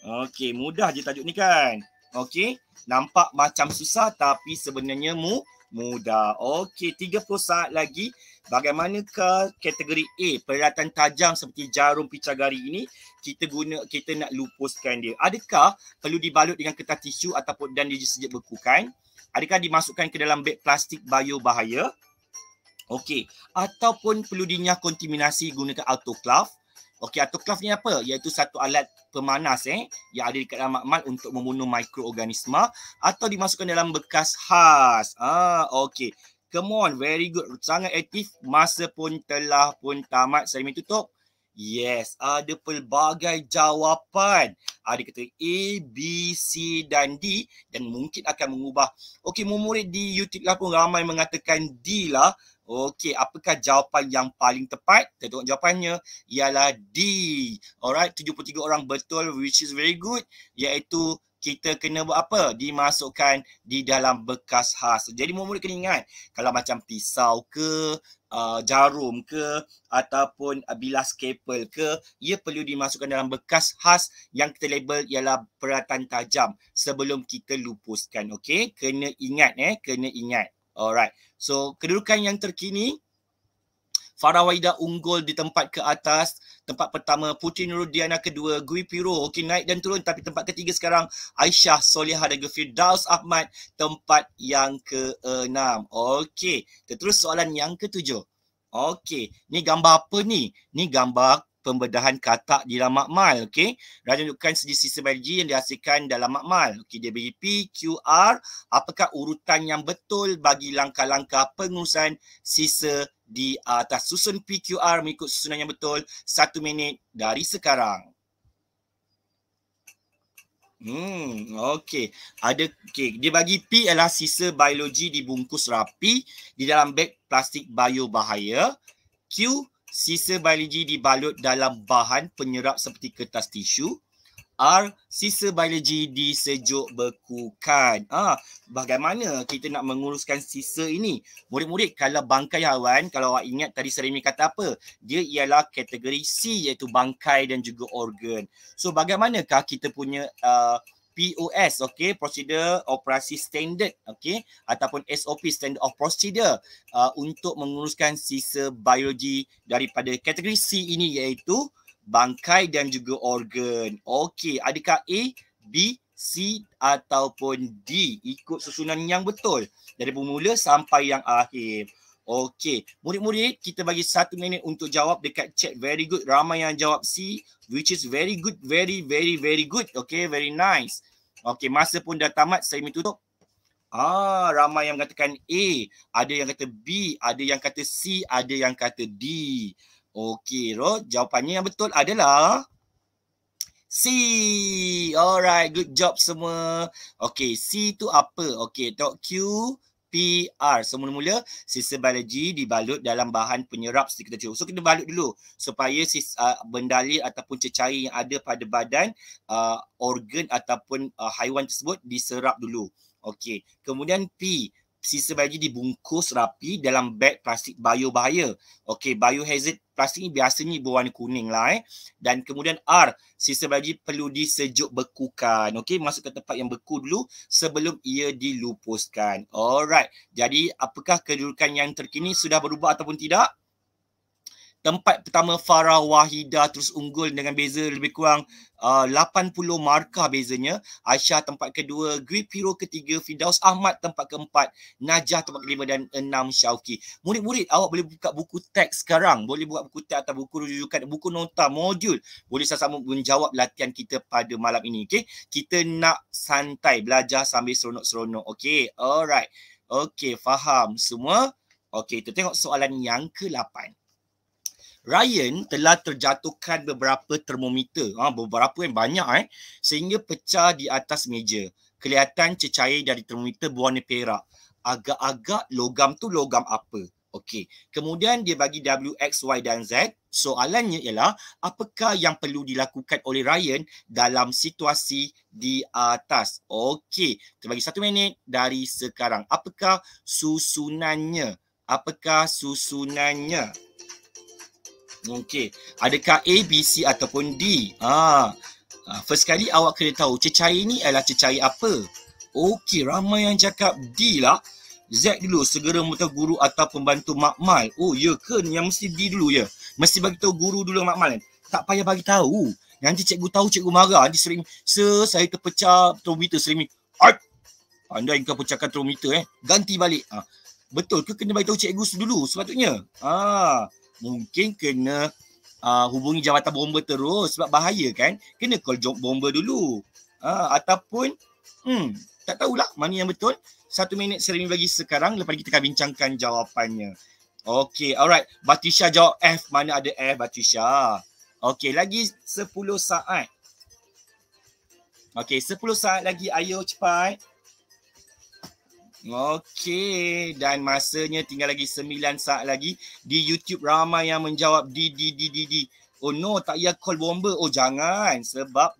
Okey, mudah je tajuk ni kan? Okey, nampak macam susah tapi sebenarnya mu mudah. Okey, 30 saat lagi bagaimanakah kategori A peralatan tajam seperti jarum picagari ini kita guna kita nak lupuskan dia adakah perlu dibalut dengan kertas tisu ataupun dan dia sejak bekukan. adakah dimasukkan ke dalam beg plastik bio bahaya okey ataupun perlu dinyah kontaminasi gunakan autoclave okey autoclave ni apa iaitu satu alat pemanas eh yang ada dekat dalam makmal untuk membunuh mikroorganisma atau dimasukkan dalam bekas khas ah okey Come on, very good. Sangat aktif. Masa pun telah pun tamat. Segmen tutup. Yes, ada pelbagai jawapan. Ada kata A, B, C dan D dan mungkin akan mengubah. Okey, murid di YouTube lah pun ramai mengatakan D lah. Okey, apakah jawapan yang paling tepat? Kita tengok jawapannya ialah D. Alright, 73 orang betul which is very good iaitu kita kena buat apa? Dimasukkan di dalam bekas khas. Jadi mula-mula kena ingat kalau macam pisau ke, uh, jarum ke ataupun uh, bilas kepel ke, ia perlu dimasukkan dalam bekas khas yang kita label ialah peralatan tajam sebelum kita lupuskan. Okey, kena ingat eh, kena ingat. Alright. So, kedudukan yang terkini Farah Waida unggul di tempat ke atas. Tempat pertama Putin Rudiana kedua Gui Piro okey naik dan turun tapi tempat ketiga sekarang Aisyah Soliha dan Gefir Daus Ahmad tempat yang ke enam. Okey, terus soalan yang ketujuh. Okey, ni gambar apa ni? Ni gambar pembedahan katak di dalam makmal. okay? Dan tunjukkan sisi-sisi biologi yang dihasilkan dalam makmal. okay? Dia beri P, Q, R. Apakah urutan yang betul bagi langkah-langkah pengurusan sisa di atas susun P, Q, R mengikut susunan yang betul satu minit dari sekarang. Hmm, okey. Ada okey, dia bagi P adalah sisa biologi dibungkus rapi di dalam beg plastik bahaya. Q sisa biologi dibalut dalam bahan penyerap seperti kertas tisu. R, sisa biologi disejuk bekukan. Ah, ha, bagaimana kita nak menguruskan sisa ini? Murid-murid, kalau bangkai hewan, kalau awak ingat tadi Serimi kata apa? Dia ialah kategori C iaitu bangkai dan juga organ. So, bagaimanakah kita punya uh, POS okey prosedur operasi standard okey ataupun SOP standard of procedure uh, untuk menguruskan sisa biologi daripada kategori C ini iaitu bangkai dan juga organ okey adakah A B C ataupun D ikut susunan yang betul dari bermula sampai yang akhir Okay, murid-murid kita bagi satu minit untuk jawab dekat chat. Very good. Ramai yang jawab C which is very good. Very, very, very good. Okay, very nice. Okay, masa pun dah tamat. Saya minta tutup. Ah, ramai yang katakan A, ada yang kata B, ada yang kata C, ada yang kata D. Okay, Rod, jawapannya yang betul adalah C. Alright, good job semua. Okay, C tu apa? Okay, tengok Q, PR. Semula-mula sistem biologi dibalut dalam bahan penyerap sedikit kecil. So kita balut dulu supaya sis, uh, ah, bendalir ataupun cecair yang ada pada badan uh, organ ataupun uh, haiwan tersebut diserap dulu. Okey. Kemudian P sisa baju dibungkus rapi dalam beg plastik biobahaya. Okey, hazard plastik ni biasanya berwarna kuning lah eh. Dan kemudian R, sisa baju perlu disejuk bekukan. Okey, masuk ke tempat yang beku dulu sebelum ia dilupuskan. Alright, jadi apakah kedudukan yang terkini sudah berubah ataupun tidak? tempat pertama Farah Wahida terus unggul dengan beza lebih kurang uh, 80 markah bezanya. Aisyah tempat kedua, Gwi Piro ketiga, Fidaus Ahmad tempat keempat, Najah tempat kelima dan enam Syauki. Murid-murid awak boleh buka buku teks sekarang. Boleh buka buku teks atau buku rujukan, buku nota, modul. Boleh sama-sama menjawab latihan kita pada malam ini. Okay? Kita nak santai, belajar sambil seronok-seronok. Okay, alright. Okay, faham semua? Okay, kita tengok soalan yang ke-8. Ryan telah terjatuhkan beberapa termometer, ha, beberapa yang banyak eh, sehingga pecah di atas meja. Kelihatan cecair dari termometer berwarna perak. Agak-agak logam tu logam apa? Okey. Kemudian dia bagi W, X, Y dan Z. Soalannya ialah apakah yang perlu dilakukan oleh Ryan dalam situasi di atas? Okey. Kita bagi satu minit dari sekarang. Apakah susunannya? Apakah susunannya? Apakah susunannya? Okey. Adakah A, B, C ataupun D? Ah, First kali awak kena tahu cecair ni adalah cecair apa? Okey, ramai yang cakap D lah. Z dulu, segera minta guru atau pembantu makmal. Oh, ya ke? Yang mesti D dulu ya. Mesti bagi tahu guru dulu makmal kan? Tak payah bagi tahu. Nanti cikgu tahu, cikgu marah. Nanti sering, sir, saya terpecah termometer sering. Aip! Anda ingin pecahkan termometer eh. Ganti balik. Ha. Betul ke kena bagi tahu cikgu dulu sepatutnya? Ah mungkin kena uh, hubungi jabatan bomba terus sebab bahaya kan kena call job bomba dulu uh, ataupun hmm tak tahulah mana yang betul satu minit seremi bagi sekarang lepas kita akan bincangkan jawapannya Okay, alright. Batisha jawab F. Mana ada F, Batisha? Okay, lagi 10 saat. Okay, 10 saat lagi. Ayo cepat. Okey dan masanya tinggal lagi 9 saat lagi di YouTube ramai yang menjawab di di di di di. Oh no tak payah call bomba. Oh jangan sebab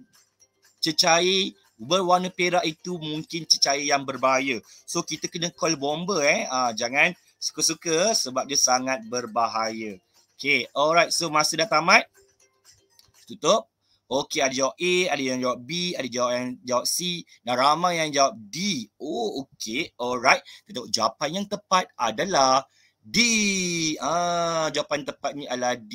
cecair berwarna perak itu mungkin cecair yang berbahaya. So kita kena call bomba eh. Ah, jangan suka-suka sebab dia sangat berbahaya. Okay alright so masa dah tamat. Tutup. Okey, ada jawab A, ada yang jawab B, ada jawab yang jawab C dan ramai yang jawab D. Oh, okey. Alright. Kita jawapan yang tepat adalah D. Ah, jawapan ni adalah D.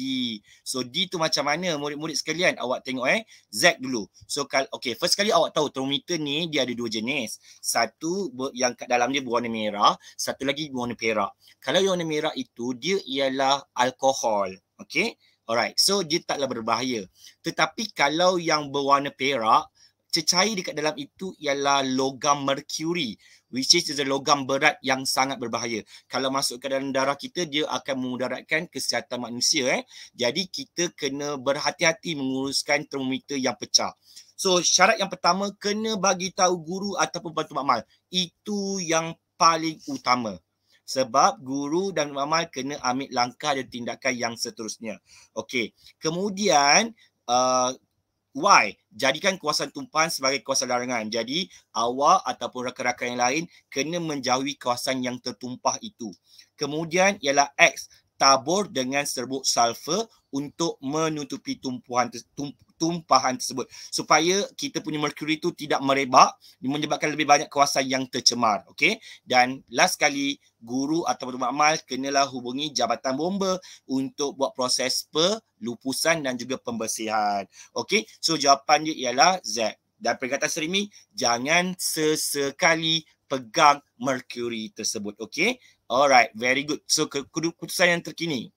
So D tu macam mana murid-murid sekalian? Awak tengok eh. Z dulu. So kalau okey, first kali awak tahu termometer ni dia ada dua jenis. Satu yang kat dalam dia berwarna merah, satu lagi berwarna perak. Kalau yang warna merah itu dia ialah alkohol. Okey. Alright, so dia taklah berbahaya. Tetapi kalau yang berwarna perak, cecair dekat dalam itu ialah logam merkuri, which is the logam berat yang sangat berbahaya. Kalau masuk ke dalam darah kita, dia akan memudaratkan kesihatan manusia. Eh. Jadi kita kena berhati-hati menguruskan termometer yang pecah. So syarat yang pertama, kena bagi tahu guru ataupun bantu makmal. Itu yang paling utama sebab guru dan mamal kena ambil langkah dan tindakan yang seterusnya. Okey. Kemudian uh, why jadikan kawasan tumpahan sebagai kawasan larangan. Jadi awak ataupun rakan-rakan yang lain kena menjauhi kawasan yang tertumpah itu. Kemudian ialah X tabur dengan serbuk sulfur untuk menutupi tumpuan tump, tumpahan tersebut supaya kita punya merkuri itu tidak merebak menyebabkan lebih banyak kawasan yang tercemar okey dan last sekali guru atau makmal kenalah hubungi jabatan bomba untuk buat proses pelupusan dan juga pembersihan okey so jawapan dia ialah Z dan peringatan serimi jangan sesekali pegang merkuri tersebut okey alright very good so keputusan yang terkini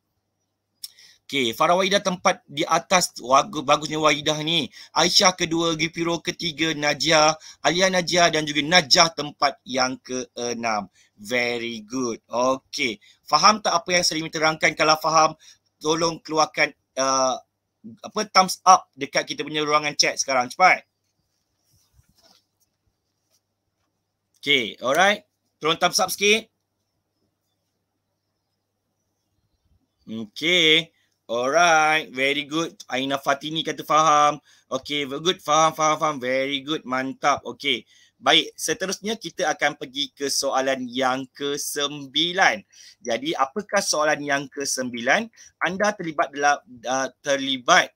Okay, Farah Wahidah tempat di atas bagusnya Wahidah ni. Aisyah kedua, Gipiro ketiga, Najah, Alia Najah dan juga Najah tempat yang keenam. Very good. Okay, Faham tak apa yang sering terangkan? Kalau faham, tolong keluarkan uh, apa thumbs up dekat kita punya ruangan chat sekarang. Cepat. Okay, alright. Tolong thumbs up sikit. Okay. Alright, very good. Aina Fatini kata faham. Okay, very good. Faham, faham, faham. Very good. Mantap. Okay. Baik, seterusnya kita akan pergi ke soalan yang ke sembilan. Jadi, apakah soalan yang ke sembilan? Anda terlibat dalam, uh, terlibat,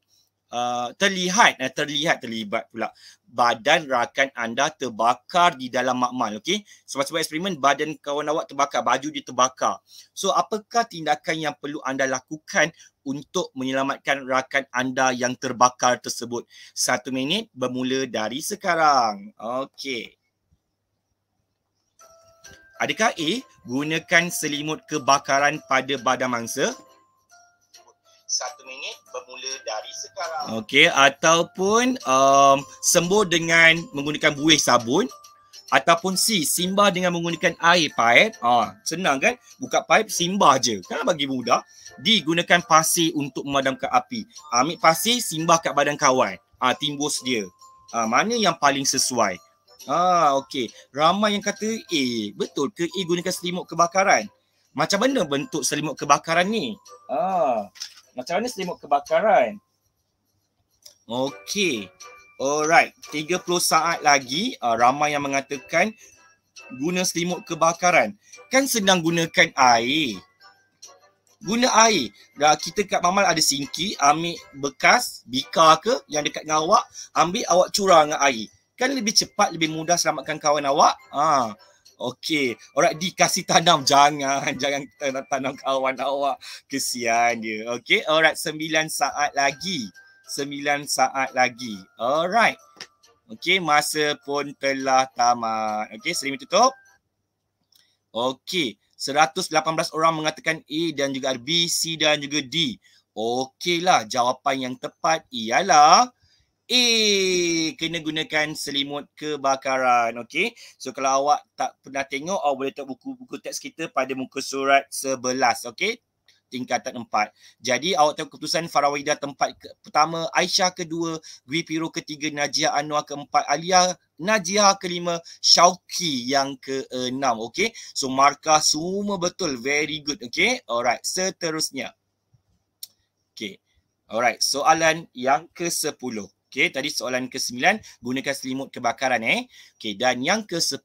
uh, terlihat, uh, terlihat, terlibat pula. Badan rakan anda terbakar di dalam makmal. Okay. Sebab-sebab eksperimen, badan kawan awak terbakar, baju dia terbakar. So, apakah tindakan yang perlu anda lakukan untuk menyelamatkan rakan anda yang terbakar tersebut. Satu minit bermula dari sekarang. Okey. Adakah A, gunakan selimut kebakaran pada badan mangsa? Satu minit bermula dari sekarang. Okey, ataupun um, sembuh dengan menggunakan buih sabun. Ataupun C, simbah dengan menggunakan air paip. Ah senang kan? Buka paip, simbah je. Kan bagi mudah digunakan pasir untuk memadamkan api. Ah, ambil pasir, simbah kat badan kawan. Ah timbus dia. Ah mana yang paling sesuai? Ah okey. Ramai yang kata A. Eh, betul ke A gunakan selimut kebakaran? Macam mana bentuk selimut kebakaran ni? Ah macam mana selimut kebakaran? Okey. Alright, 30 saat lagi uh, ramai yang mengatakan guna selimut kebakaran. Kan sedang gunakan air guna air. Dah kita kat mamal ada singki, ambil bekas, bika ke yang dekat dengan awak, ambil awak curah dengan air. Kan lebih cepat, lebih mudah selamatkan kawan awak. Ha. Okey. Orang di kasih tanam. Jangan. Jangan tanam, tanam kawan awak. Kesian dia. Okey. Orang sembilan saat lagi. Sembilan saat lagi. Alright. Okey. Masa pun telah tamat. Okey. Sering tutup. Okey. 118 orang mengatakan A dan juga B, C dan juga D. Okeylah, jawapan yang tepat ialah A. Kena gunakan selimut kebakaran. Okey. So kalau awak tak pernah tengok, awak boleh tengok buku-buku teks kita pada muka surat 11. Okey tingkatan empat. Jadi awak tahu keputusan Farawida tempat ke- pertama, Aisyah kedua, Gwi Piro ketiga, Najia Anwar keempat, Alia Najia kelima, Shauki yang keenam. Okay, so markah semua betul. Very good. Okay, alright. Seterusnya. Okay, alright. Soalan yang ke sepuluh. Okey, tadi soalan ke-9 gunakan selimut kebakaran eh. Okey, dan yang ke-10,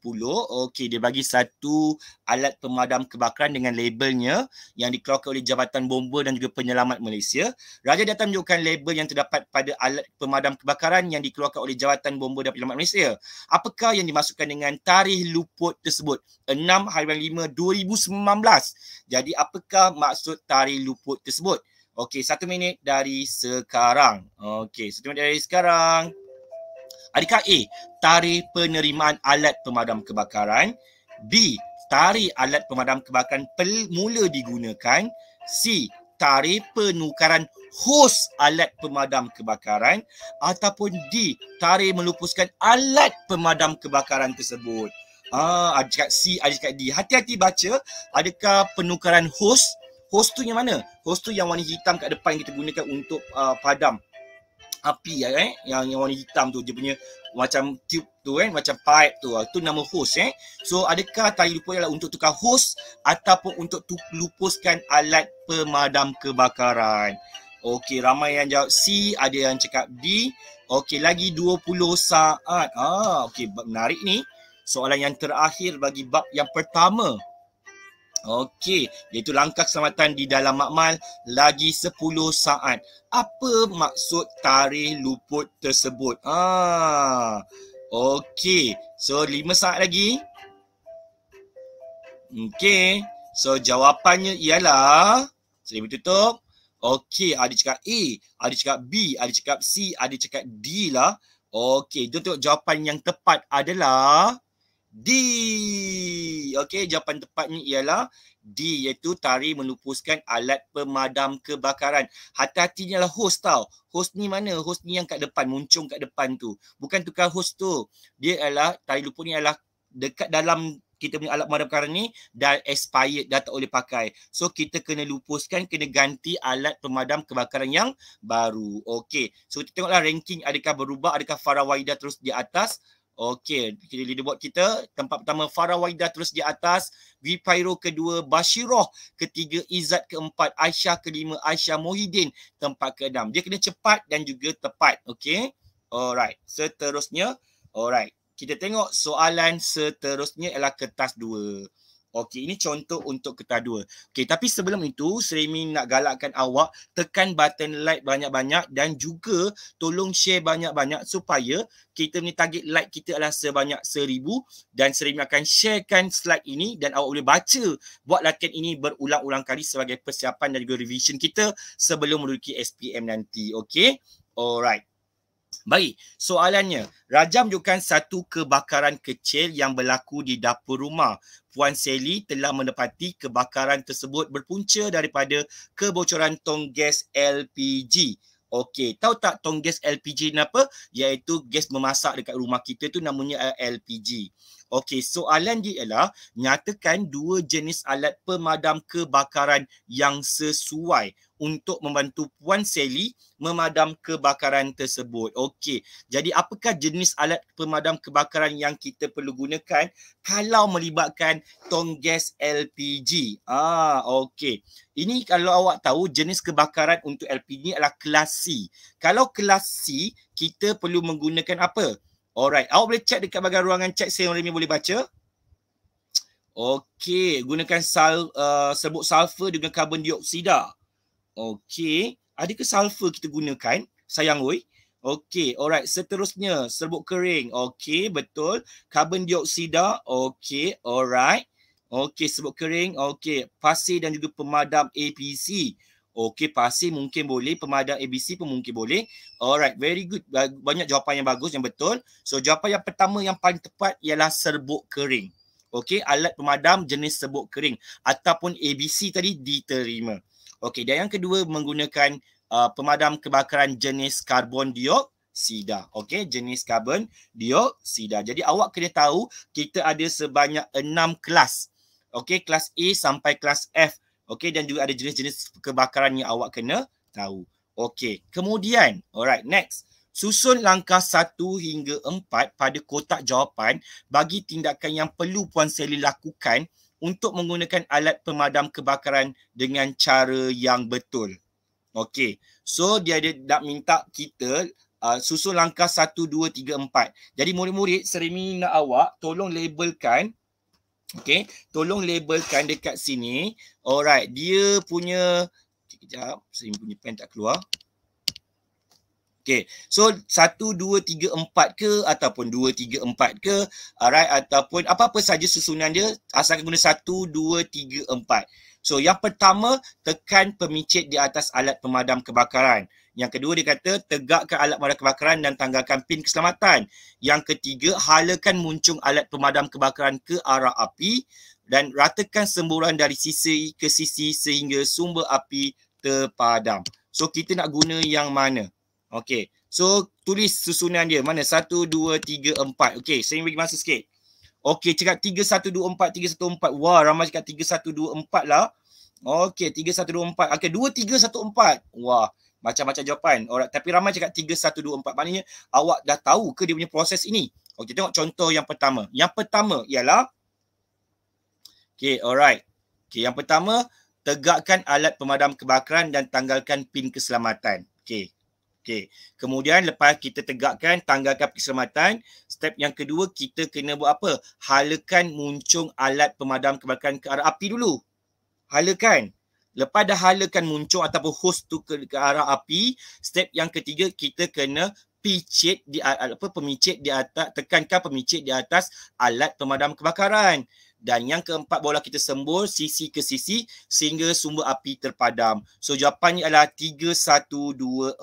okey dia bagi satu alat pemadam kebakaran dengan labelnya yang dikeluarkan oleh Jabatan Bomba dan juga Penyelamat Malaysia. Raja datang menunjukkan label yang terdapat pada alat pemadam kebakaran yang dikeluarkan oleh Jabatan Bomba dan Penyelamat Malaysia. Apakah yang dimasukkan dengan tarikh luput tersebut? 6 hari 5 2019. Jadi apakah maksud tarikh luput tersebut? Okey, satu minit dari sekarang. Okey, satu minit dari sekarang. Adakah A, tarikh penerimaan alat pemadam kebakaran? B, tarikh alat pemadam kebakaran pel- mula digunakan? C, tarikh penukaran hos alat pemadam kebakaran? Ataupun D, tarikh melupuskan alat pemadam kebakaran tersebut? Ah, ada cakap C, ada cakap D. Hati-hati baca, adakah penukaran host Hose yang mana? Hose yang warna hitam kat depan kita gunakan untuk uh, padam api ya, eh yang yang warna hitam tu dia punya macam tube tu eh macam pipe tu ah. tu nama hose eh so adakah tali lupa ialah untuk tukar hose ataupun untuk tu, lupuskan alat pemadam kebakaran okey ramai yang jawab C ada yang cakap D okey lagi 20 saat ah okey menarik ni soalan yang terakhir bagi bab yang pertama Okey, iaitu langkah keselamatan di dalam makmal lagi 10 saat. Apa maksud tarikh luput tersebut? Ah. Okey, so 5 saat lagi. Okey, so jawapannya ialah Sebelum tutup. Okey, ada cakap A, ada cakap B, ada cakap C, ada cakap D lah. Okey, jom tengok jawapan yang tepat adalah D. Okey, jawapan tepatnya ialah D iaitu tari melupuskan alat pemadam kebakaran. Hati-hatinya lah host tau. Host ni mana? Host ni yang kat depan, muncung kat depan tu. Bukan tukar host tu. Dia ialah, tari lupuk ni ialah dekat dalam kita punya alat pemadam kebakaran ni dah expired, dah tak boleh pakai. So kita kena lupuskan, kena ganti alat pemadam kebakaran yang baru. Okey, so kita tengoklah ranking adakah berubah, adakah Farah Waida terus di atas Okey, kita lihat buat kita tempat pertama Farah Waida terus di atas, V Pyro kedua, Bashiroh ketiga, Izzat e keempat, Aisyah kelima, Aisyah Mohidin tempat keenam. Dia kena cepat dan juga tepat. Okey. Alright. Seterusnya, alright. Kita tengok soalan seterusnya ialah kertas dua. Okey, ini contoh untuk ketua dua. Okey, tapi sebelum itu, Serimi nak galakkan awak tekan button like banyak-banyak dan juga tolong share banyak-banyak supaya kita punya target like kita adalah sebanyak seribu dan Serimi akan sharekan slide ini dan awak boleh baca buat latihan ini berulang-ulang kali sebagai persiapan dan juga revision kita sebelum menduduki SPM nanti. Okey, alright. Baik, soalannya, Rajam menunjukkan satu kebakaran kecil yang berlaku di dapur rumah. Puan Sally telah menepati kebakaran tersebut berpunca daripada kebocoran tong gas LPG. Okey, tahu tak tong gas LPG ni apa? Iaitu gas memasak dekat rumah kita tu namanya eh, LPG. Okey, soalan dia ialah nyatakan dua jenis alat pemadam kebakaran yang sesuai untuk membantu Puan Sally memadam kebakaran tersebut. Okey, jadi apakah jenis alat pemadam kebakaran yang kita perlu gunakan kalau melibatkan tong gas LPG? Ah, okey. Ini kalau awak tahu jenis kebakaran untuk LPG adalah kelas C. Kalau kelas C, kita perlu menggunakan apa? Alright, awak boleh check dekat bahagian ruangan check saya yang Remy boleh baca. Okay, gunakan sal, uh, serbuk sulfur dengan karbon dioksida. Okay, ada ke sulfur kita gunakan? Sayang oi. Okey, alright, seterusnya serbuk kering. Okay, betul. Karbon dioksida. Okay, alright. Okay, serbuk kering. Okay, pasir dan juga pemadam APC. Okey, pasir mungkin boleh. Pemadam ABC pun mungkin boleh. Alright, very good. Banyak jawapan yang bagus, yang betul. So, jawapan yang pertama yang paling tepat ialah serbuk kering. Okey, alat pemadam jenis serbuk kering ataupun ABC tadi diterima. Okey, dan yang kedua menggunakan uh, pemadam kebakaran jenis karbon diok sida. Okey, jenis karbon diok sida. Jadi awak kena tahu kita ada sebanyak enam kelas. Okey, kelas A sampai kelas F Okey dan juga ada jenis-jenis kebakaran yang awak kena tahu. Okey, kemudian alright next. Susun langkah satu hingga empat pada kotak jawapan bagi tindakan yang perlu Puan Sally lakukan untuk menggunakan alat pemadam kebakaran dengan cara yang betul. Okey. So dia ada nak minta kita uh, susun langkah 1 2 3 4. Jadi murid-murid seremi nak awak tolong labelkan Okay, tolong labelkan dekat sini. Alright, dia punya, okay, kejap, saya punya pen tak keluar. Okay, so satu dua tiga empat ke ataupun dua tiga empat ke alright ataupun apa-apa saja susunan dia asalkan guna satu dua tiga empat. So yang pertama tekan pemicit di atas alat pemadam kebakaran. Yang kedua dia kata tegakkan alat pemadam kebakaran dan tanggalkan pin keselamatan. Yang ketiga halakan muncung alat pemadam kebakaran ke arah api dan ratakan semburan dari sisi ke sisi sehingga sumber api terpadam. So kita nak guna yang mana? Okay. So tulis susunan dia. Mana? Satu, dua, tiga, empat. Okay. Saya ingin bagi masa sikit. Okay. Cakap tiga, satu, dua, empat, tiga, satu, empat. Wah. Ramai cakap tiga, satu, dua, empat lah. Okay. Tiga, satu, dua, empat. Okay. Dua, tiga, satu, empat. Wah macam-macam jawapan. Orang tapi ramai cakap 3 1 2 4. Maknanya awak dah tahu ke dia punya proses ini? Okey, tengok contoh yang pertama. Yang pertama ialah okay, alright. okay. yang pertama tegakkan alat pemadam kebakaran dan tanggalkan pin keselamatan. Okay, okay. Kemudian lepas kita tegakkan, tanggalkan pin keselamatan, step yang kedua kita kena buat apa? Halakan muncung alat pemadam kebakaran ke arah api dulu. Halakan. Lepas dah halakan muncul ataupun host tu ke, ke arah api, step yang ketiga kita kena picit di apa pemicit di atas tekankan pemicit di atas alat pemadam kebakaran dan yang keempat bola kita sembur sisi ke sisi sehingga sumber api terpadam. So jawapannya adalah 3 1 2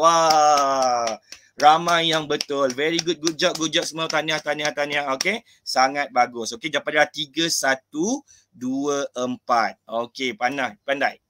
Wah! Ramai yang betul. Very good. Good job. Good job semua. Tahniah, tahniah, tahniah. Okay. Sangat bagus. Okay. Jawapan adalah 3 24. Okey, pandai, pandai.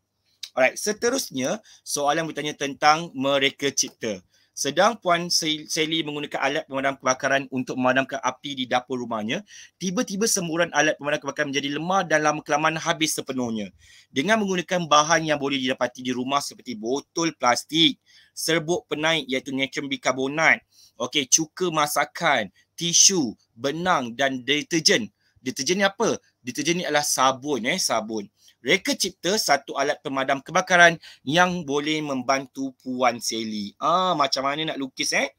Alright, seterusnya soalan bertanya tentang mereka cipta. Sedang Puan Sally menggunakan alat pemadam kebakaran untuk memadamkan api di dapur rumahnya, tiba-tiba semburan alat pemadam kebakaran menjadi lemah dan lama kelamaan habis sepenuhnya. Dengan menggunakan bahan yang boleh didapati di rumah seperti botol plastik, serbuk penaik iaitu natrium bicarbonat, okey, cuka masakan, tisu, benang dan deterjen Deterjen ni apa? Deterjen ni adalah sabun eh, sabun. Reka cipta satu alat pemadam kebakaran yang boleh membantu Puan Sally. Ah, macam mana nak lukis eh?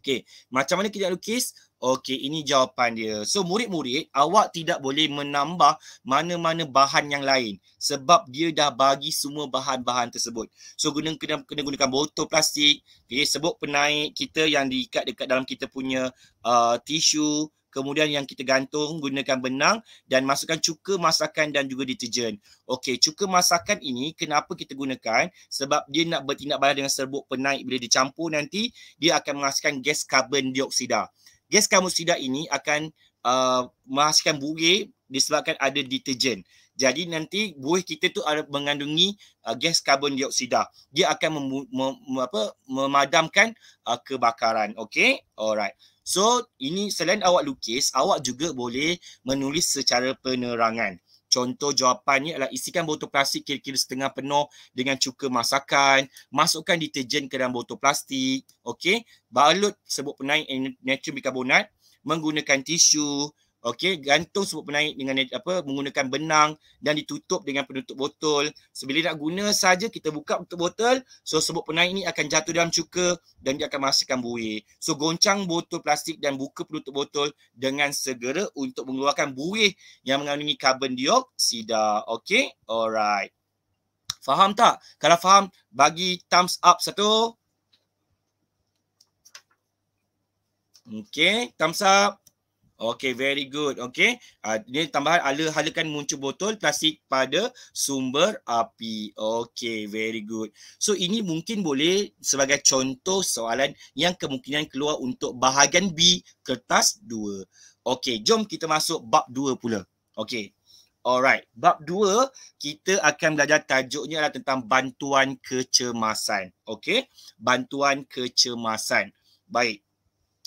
Okay, macam mana kita nak lukis? Okay, ini jawapan dia. So, murid-murid, awak tidak boleh menambah mana-mana bahan yang lain sebab dia dah bagi semua bahan-bahan tersebut. So, guna, kena, kena gunakan botol plastik, okay, sebut penaik kita yang diikat dekat dalam kita punya uh, tisu, Kemudian yang kita gantung gunakan benang dan masukkan cuka masakan dan juga deterjen. Okey, cuka masakan ini kenapa kita gunakan? Sebab dia nak bertindak balas dengan serbuk penaik bila dicampur nanti dia akan menghasilkan gas karbon dioksida. Gas karbon dioksida ini akan uh, menghasilkan buih disebabkan ada deterjen. Jadi nanti buih kita tu ada mengandungi uh, gas karbon dioksida. Dia akan mem- mem- apa memadamkan uh, kebakaran. Okey? Alright. So ini selain awak lukis, awak juga boleh menulis secara penerangan. Contoh jawapannya adalah isikan botol plastik kira-kira setengah penuh dengan cuka masakan, masukkan deterjen ke dalam botol plastik, okey, balut sebut penaik eh, natrium bikarbonat menggunakan tisu, okey gantung sebut penaik dengan apa menggunakan benang dan ditutup dengan penutup botol so, bila nak guna saja kita buka penutup botol so sebut penaik ini akan jatuh dalam cuka dan dia akan masukkan buih so goncang botol plastik dan buka penutup botol dengan segera untuk mengeluarkan buih yang mengandungi karbon dioksida okey alright faham tak kalau faham bagi thumbs up satu Okey, thumbs up. Okay, very good. Okay. Uh, ah, ini tambahan ala halakan muncul botol plastik pada sumber api. Okay, very good. So, ini mungkin boleh sebagai contoh soalan yang kemungkinan keluar untuk bahagian B, kertas 2. Okay, jom kita masuk bab 2 pula. Okay. Alright, bab 2 kita akan belajar tajuknya adalah tentang bantuan kecemasan. Okay, bantuan kecemasan. Baik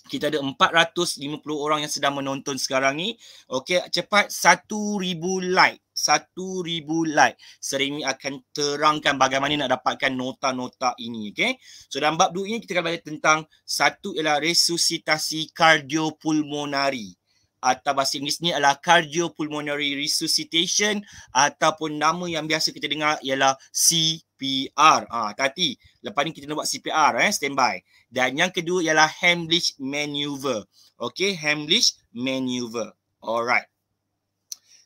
kita ada 450 orang yang sedang menonton sekarang ni. Okey, cepat 1000 like. 1000 like. Sering akan terangkan bagaimana nak dapatkan nota-nota ini, okey. So dalam bab 2 ini kita akan belajar tentang satu ialah resusitasi kardiopulmonari atau bahasa Inggeris ni adalah cardiopulmonary resuscitation ataupun nama yang biasa kita dengar ialah CPR. Ah, ha, tadi lepas ni kita nak buat CPR eh, standby. Dan yang kedua ialah Heimlich maneuver. Okay, Heimlich maneuver. Alright.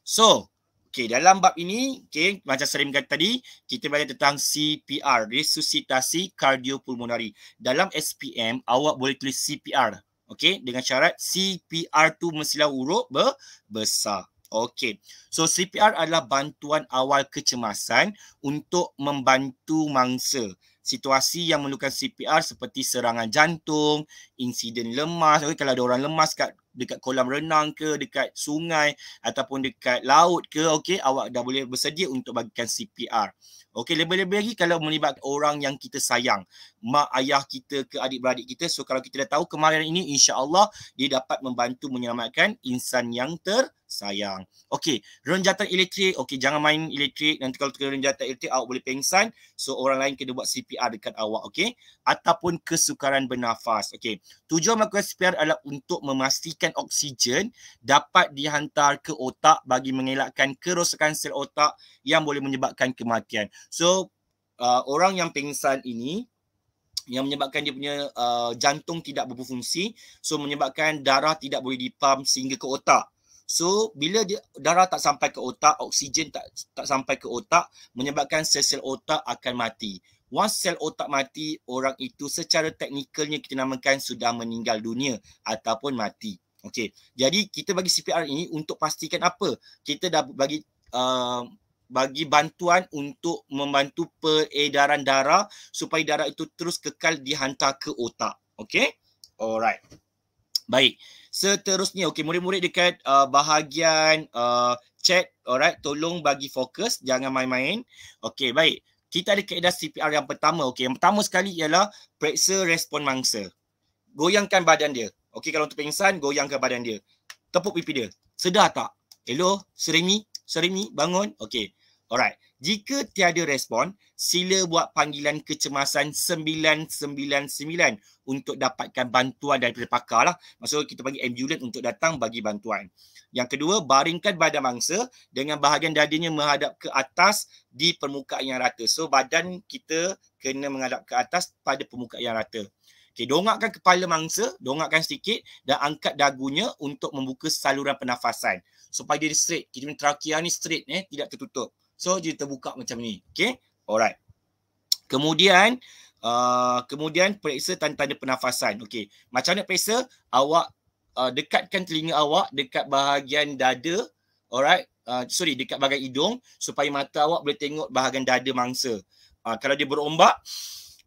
So, okay, dalam bab ini, okay, macam sering kata tadi, kita belajar tentang CPR, resusitasi kardiopulmonari. Dalam SPM, awak boleh tulis CPR. Okey, dengan syarat CPR tu mestilah huruf ber- besar. Okey. So CPR adalah bantuan awal kecemasan untuk membantu mangsa situasi yang memerlukan CPR seperti serangan jantung, insiden lemas. Okay, kalau ada orang lemas kat dekat kolam renang ke, dekat sungai ataupun dekat laut ke, okey, awak dah boleh bersedia untuk bagikan CPR. Okey, lebih-lebih lagi kalau melibatkan orang yang kita sayang, mak ayah kita ke adik-beradik kita. So kalau kita dah tahu kemarin ini insya-Allah dia dapat membantu menyelamatkan insan yang ter sayang. Okey, renjatan elektrik. Okey, jangan main elektrik. Nanti kalau terkena renjatan elektrik, awak boleh pengsan. So, orang lain kena buat CPR dekat awak. Okey, ataupun kesukaran bernafas. Okey, tujuan melakukan CPR adalah untuk memastikan oksigen dapat dihantar ke otak bagi mengelakkan kerosakan sel otak yang boleh menyebabkan kematian. So, uh, orang yang pengsan ini yang menyebabkan dia punya uh, jantung tidak berfungsi so menyebabkan darah tidak boleh dipam sehingga ke otak So bila dia, darah tak sampai ke otak, oksigen tak tak sampai ke otak, menyebabkan sel-sel otak akan mati. Once sel otak mati, orang itu secara teknikalnya kita namakan sudah meninggal dunia ataupun mati. Okey. Jadi kita bagi CPR ini untuk pastikan apa? Kita dah bagi uh, bagi bantuan untuk membantu peredaran darah supaya darah itu terus kekal dihantar ke otak. Okay. Alright. Baik seterusnya okay, murid-murid dekat uh, bahagian uh, chat alright tolong bagi fokus jangan main-main okay, baik kita ada kaedah CPR yang pertama okay, yang pertama sekali ialah periksa respon mangsa goyangkan badan dia okay, kalau untuk pengsan goyangkan badan dia tepuk pipi dia sedar tak hello serimi serimi bangun okay, alright jika tiada respon, sila buat panggilan kecemasan 999 untuk dapatkan bantuan daripada pakar lah. Maksudnya kita panggil ambulans untuk datang bagi bantuan. Yang kedua, baringkan badan mangsa dengan bahagian dadanya menghadap ke atas di permukaan yang rata. So badan kita kena menghadap ke atas pada permukaan yang rata. Okay, dongakkan kepala mangsa, dongakkan sedikit dan angkat dagunya untuk membuka saluran pernafasan. Supaya dia straight. Kita punya trakea ni straight eh, tidak tertutup. So dia terbuka macam ni. Okay. Alright. Kemudian uh, kemudian periksa tanda-tanda pernafasan. Okay. Macam mana periksa? Awak uh, dekatkan telinga awak dekat bahagian dada. Alright. Uh, sorry, dekat bahagian hidung supaya mata awak boleh tengok bahagian dada mangsa. Uh, kalau dia berombak,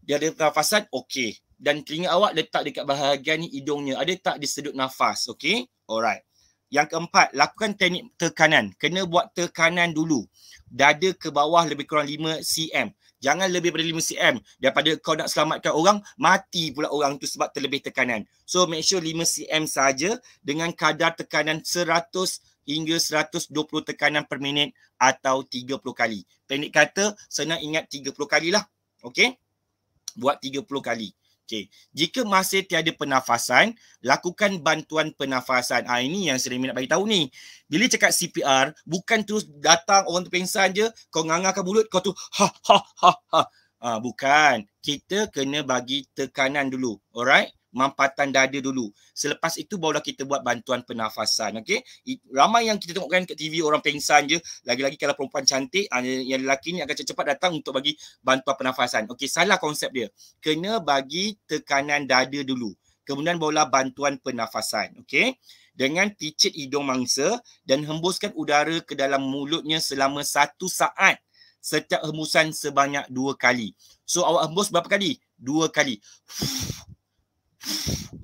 dia ada pernafasan, okey. Dan telinga awak letak dekat bahagian hidungnya. Ada tak di sedut nafas, okay? Alright. Yang keempat, lakukan teknik tekanan. Kena buat tekanan dulu. Dada ke bawah lebih kurang 5 cm. Jangan lebih daripada 5 cm. Daripada kau nak selamatkan orang, mati pula orang tu sebab terlebih tekanan. So make sure 5 cm saja dengan kadar tekanan 100 hingga 120 tekanan per minit atau 30 kali. Teknik kata, senang ingat 30 kali lah. Okay? Buat 30 kali. Okay. Jika masih tiada pernafasan, lakukan bantuan pernafasan. Ha, ini yang sering nak bagi tahu ni. Bila cakap CPR, bukan terus datang orang tu terpengsan je, kau ngangahkan mulut, kau tu ha ha ha ha. Ha, bukan. Kita kena bagi tekanan dulu. Alright? mampatan dada dulu. Selepas itu barulah kita buat bantuan pernafasan. Okey. Ramai yang kita tengokkan kat TV orang pengsan je. Lagi-lagi kalau perempuan cantik, ah, yang lelaki ni akan cepat-cepat datang untuk bagi bantuan pernafasan. Okey, salah konsep dia. Kena bagi tekanan dada dulu. Kemudian barulah bantuan pernafasan. Okey. Dengan picit hidung mangsa dan hembuskan udara ke dalam mulutnya selama satu saat setiap hembusan sebanyak dua kali. So awak hembus berapa kali? Dua kali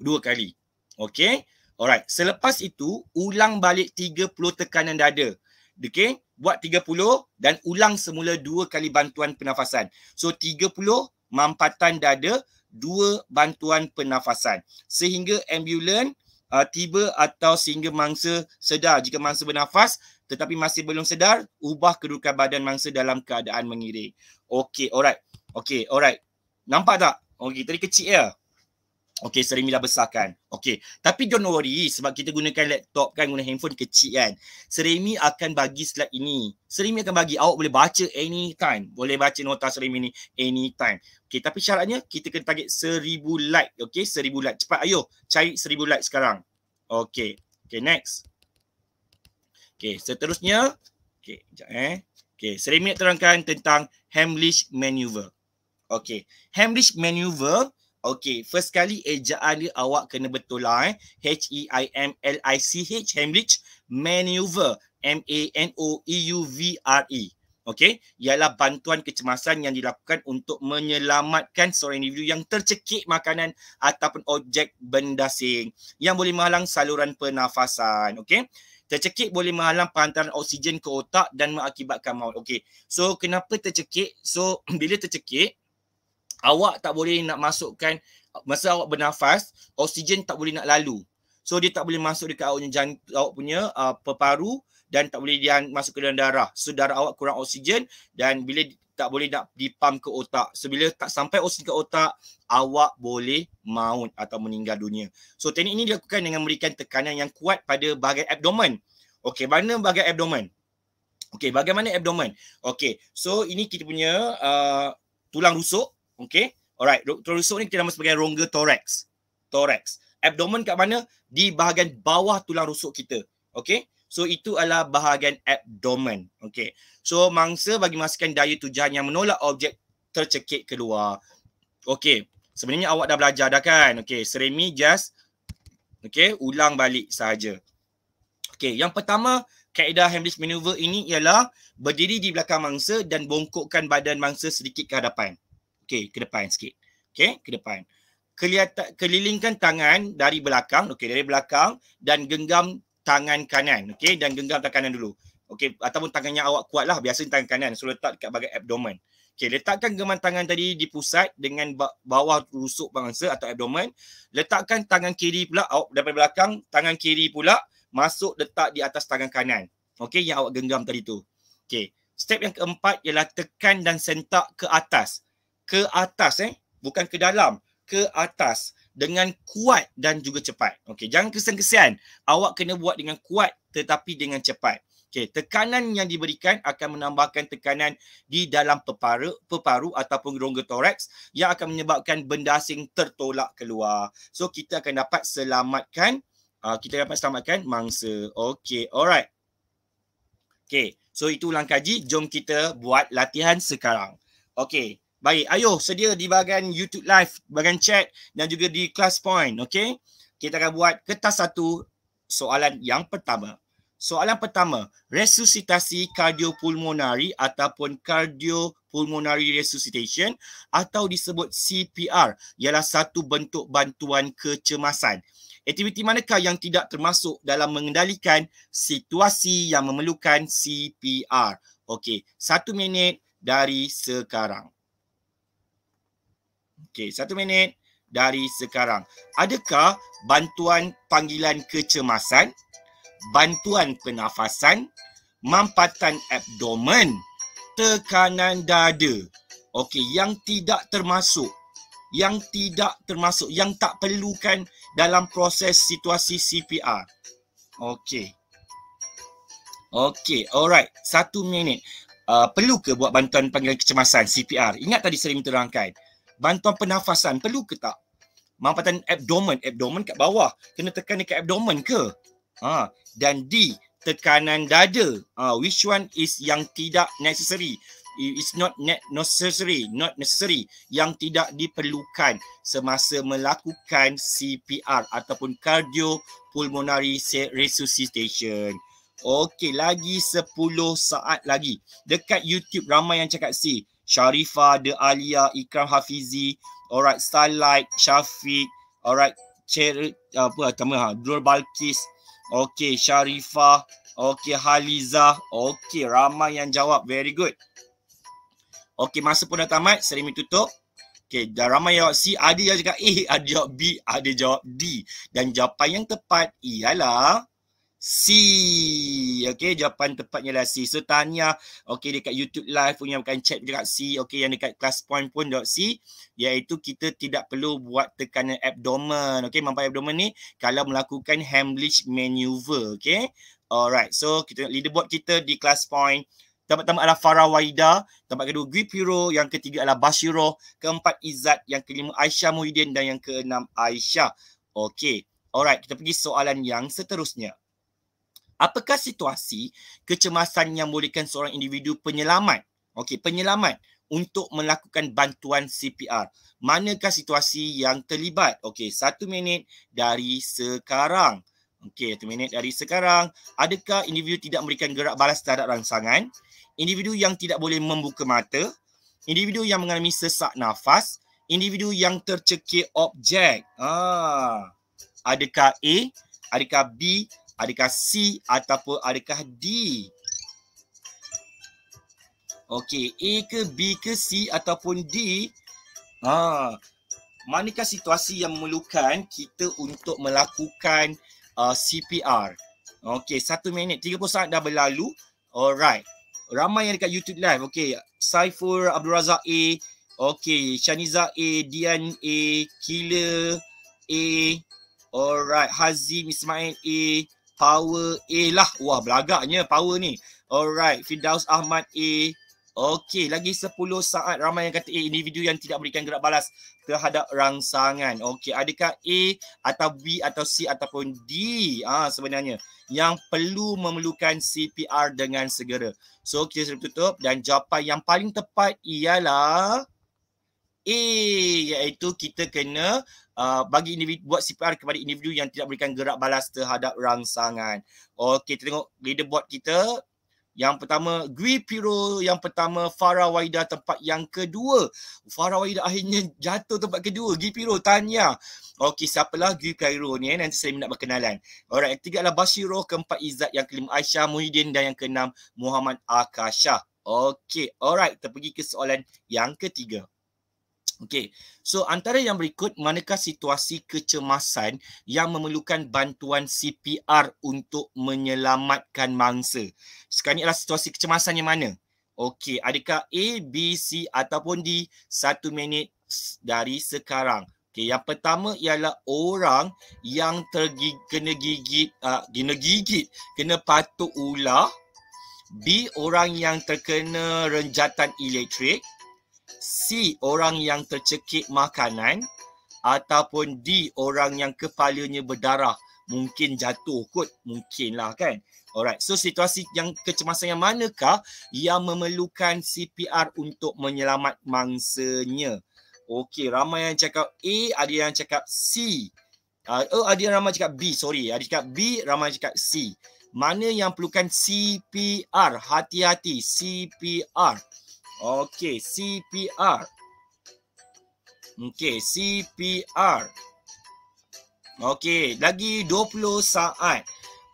dua kali. Okay. Alright. Selepas itu, ulang balik 30 tekanan dada. Okay. Buat 30 dan ulang semula dua kali bantuan pernafasan. So 30 mampatan dada, dua bantuan pernafasan. Sehingga ambulans uh, tiba atau sehingga mangsa sedar. Jika mangsa bernafas tetapi masih belum sedar, ubah kedudukan badan mangsa dalam keadaan mengiring. Okay, alright. Okay, alright. Nampak tak? Okay, tadi kecil ya. Okay, sering bila besarkan. Okay, tapi don't worry sebab kita gunakan laptop kan, guna handphone kecil kan. Seremi akan bagi slide ini. Seremi akan bagi, awak boleh baca anytime. Boleh baca nota Seremi ni anytime. Okay, tapi syaratnya kita kena target seribu like. Okay, seribu like. Cepat ayo, cari seribu like sekarang. Okay, okay next. Okay, seterusnya. Okay, sekejap eh. Okay, Seremi nak terangkan tentang Hamlish Maneuver. Okay, Hamlish Maneuver. Maneuver. Okay, first kali ejaan dia awak kena betul lah eh. H-E-I-M-L-I-C-H, Hamlich Maneuver. M-A-N-O-E-U-V-R-E. Okay, ialah bantuan kecemasan yang dilakukan untuk menyelamatkan seorang individu yang tercekik makanan ataupun objek benda sing yang boleh menghalang saluran pernafasan. Okay, Tercekik boleh menghalang penghantaran oksigen ke otak dan mengakibatkan maut. Okay, So kenapa tercekik? So bila tercekik awak tak boleh nak masukkan masa awak bernafas oksigen tak boleh nak lalu so dia tak boleh masuk dekat awak punya awak punya uh, peparu dan tak boleh dia masuk ke dalam darah so darah awak kurang oksigen dan bila tak boleh nak dipam ke otak. So, bila tak sampai oksigen ke otak, awak boleh maut atau meninggal dunia. So, teknik ini dilakukan dengan memberikan tekanan yang kuat pada bahagian abdomen. Okey, mana bahagian abdomen? Okey, bagaimana abdomen? Okey, so ini kita punya uh, tulang rusuk. Okay. Alright. Tulang rusuk ni kita nama sebagai rongga thorax. Thorax. Abdomen kat mana? Di bahagian bawah tulang rusuk kita. Okay. So itu adalah bahagian abdomen. Okay. So mangsa bagi memastikan daya tujuan yang menolak objek tercekik keluar. Okay. Sebenarnya awak dah belajar dah kan? Okay. Seremi just. Okay. Ulang balik saja. Okay. Yang pertama kaedah Heimlich Maneuver ini ialah berdiri di belakang mangsa dan bongkokkan badan mangsa sedikit ke hadapan. Okey, ke depan sikit. Okey, ke depan. Kelihatan, kelilingkan tangan dari belakang. Okey, dari belakang dan genggam tangan kanan. Okey, dan genggam tangan kanan dulu. Okey, ataupun tangannya awak kuatlah lah. Biasanya tangan kanan. So, letak dekat bahagian abdomen. Okey, letakkan genggaman tangan tadi di pusat dengan bawah rusuk bangsa atau abdomen. Letakkan tangan kiri pula, awak dari belakang, tangan kiri pula masuk letak di atas tangan kanan. Okey, yang awak genggam tadi tu. Okey, step yang keempat ialah tekan dan sentak ke atas ke atas eh bukan ke dalam ke atas dengan kuat dan juga cepat. Okey, jangan kesan-kesian. Awak kena buat dengan kuat tetapi dengan cepat. Okey, tekanan yang diberikan akan menambahkan tekanan di dalam peparu, peparu ataupun rongga toraks yang akan menyebabkan benda asing tertolak keluar. So kita akan dapat selamatkan uh, kita dapat selamatkan mangsa. Okey, alright. Okey, so itu ulang kaji. Jom kita buat latihan sekarang. Okey, Baik, ayo sedia di bahagian YouTube live, bahagian chat dan juga di class point, okey? Kita akan buat kertas satu soalan yang pertama. Soalan pertama, resusitasi kardiopulmonari ataupun kardiopulmonari resuscitation atau disebut CPR ialah satu bentuk bantuan kecemasan. Aktiviti manakah yang tidak termasuk dalam mengendalikan situasi yang memerlukan CPR? Okey, satu minit dari sekarang. Okey, satu minit dari sekarang. Adakah bantuan panggilan kecemasan, bantuan penafasan, mampatan abdomen, tekanan dada. Okey, yang tidak termasuk, yang tidak termasuk, yang tak perlukan dalam proses situasi CPR. Okey. Okey, alright. Satu minit. Uh, perlu ke buat bantuan panggilan kecemasan, CPR? Ingat tadi sering terangkan bantuan pernafasan perlu ke tak? Mampatan abdomen, abdomen kat bawah, kena tekan dekat abdomen ke? Ha, dan D, tekanan dada. Ha, which one is yang tidak necessary? It's not necessary, not necessary yang tidak diperlukan semasa melakukan CPR ataupun cardio pulmonary resuscitation. Okey, lagi 10 saat lagi. Dekat YouTube ramai yang cakap C. Sharifah, The Alia, Ikram Hafizi, alright, Starlight, Syafiq, alright, Cher, apa nama, ha, Dur Balkis, okay, Sharifah, okay, Haliza, okay, ramai yang jawab, very good. Okay, masa pun dah tamat, serimi tutup. Okay, dah ramai jawab C, ada yang cakap A, ada jawab B, ada jawab D. Dan jawapan yang tepat ialah C okey jawapan tepatnya adalah C so tanya okey dekat YouTube live punya bukan chat juga C okey yang dekat class point pun dot C iaitu kita tidak perlu buat tekanan abdomen okey mampai abdomen ni kalau melakukan Hamlich maneuver okey alright so kita leaderboard kita di class point Tempat pertama adalah Farah Waida. Tempat kedua Gwipiro. Yang ketiga adalah Bashiro. Keempat Izzat. Yang kelima Aisyah Muhyiddin. Dan yang keenam Aisyah. Okey. Alright. Kita pergi soalan yang seterusnya. Apakah situasi kecemasan yang memberikan seorang individu penyelamat? Okey, penyelamat untuk melakukan bantuan CPR. Manakah situasi yang terlibat? Okey, satu minit dari sekarang. Okey, satu minit dari sekarang. Adakah individu tidak memberikan gerak balas terhadap rangsangan? Individu yang tidak boleh membuka mata? Individu yang mengalami sesak nafas? Individu yang tercekik objek? Ah, adakah A? Adakah B? Adakah C ataupun adakah D? Okey, A ke B ke C ataupun D? Ha, manakah situasi yang memerlukan kita untuk melakukan uh, CPR? Okey, satu minit. 30 saat dah berlalu. Alright. Ramai yang dekat YouTube live. Okey, Saiful Abdul Razak A. Okey, Shaniza A. Dian A. Kila A. Alright, Hazim Ismail A power A lah. Wah, belagaknya power ni. Alright, Fidaus Ahmad A. okay lagi 10 saat ramai yang kata A, eh, individu yang tidak berikan gerak balas terhadap rangsangan. okay adakah A atau B atau C ataupun D ah ha, sebenarnya yang perlu memerlukan CPR dengan segera? So, kita sudah tutup dan jawapan yang paling tepat ialah A iaitu kita kena Uh, bagi individu buat CPR kepada individu yang tidak berikan gerak balas terhadap rangsangan. Okey, kita tengok leaderboard kita. Yang pertama Gui Piro, yang pertama Farah Waida tempat yang kedua. Farah Waida akhirnya jatuh tempat kedua. Gui Piro tanya. Okey, siapalah Gui Piro ni eh? nanti saya nak berkenalan. Alright, yang ketiga adalah Bashiro, keempat Izzat, yang kelima Aisyah Muhyiddin dan yang keenam Muhammad Akasha. Okey, alright, kita pergi ke soalan yang ketiga. Okey. So antara yang berikut, manakah situasi kecemasan yang memerlukan bantuan CPR untuk menyelamatkan mangsa? Sekarang ni adalah situasi kecemasan yang mana? Okey, adakah A, B, C ataupun D? Satu minit dari sekarang. Okey, yang pertama ialah orang yang tergig kena gigit, uh, kena gigit, kena patuk ular. B, orang yang terkena renjatan elektrik. C orang yang tercekik makanan ataupun D orang yang kepalanya berdarah mungkin jatuh kot lah kan alright so situasi yang kecemasan yang manakah yang memerlukan CPR untuk menyelamat mangsanya okey ramai yang cakap A ada yang cakap C uh, oh ada yang ramai cakap B sorry ada cakap B ramai cakap C mana yang perlukan CPR hati-hati CPR Okey, CPR. Okey, CPR. Okey, lagi 20 saat.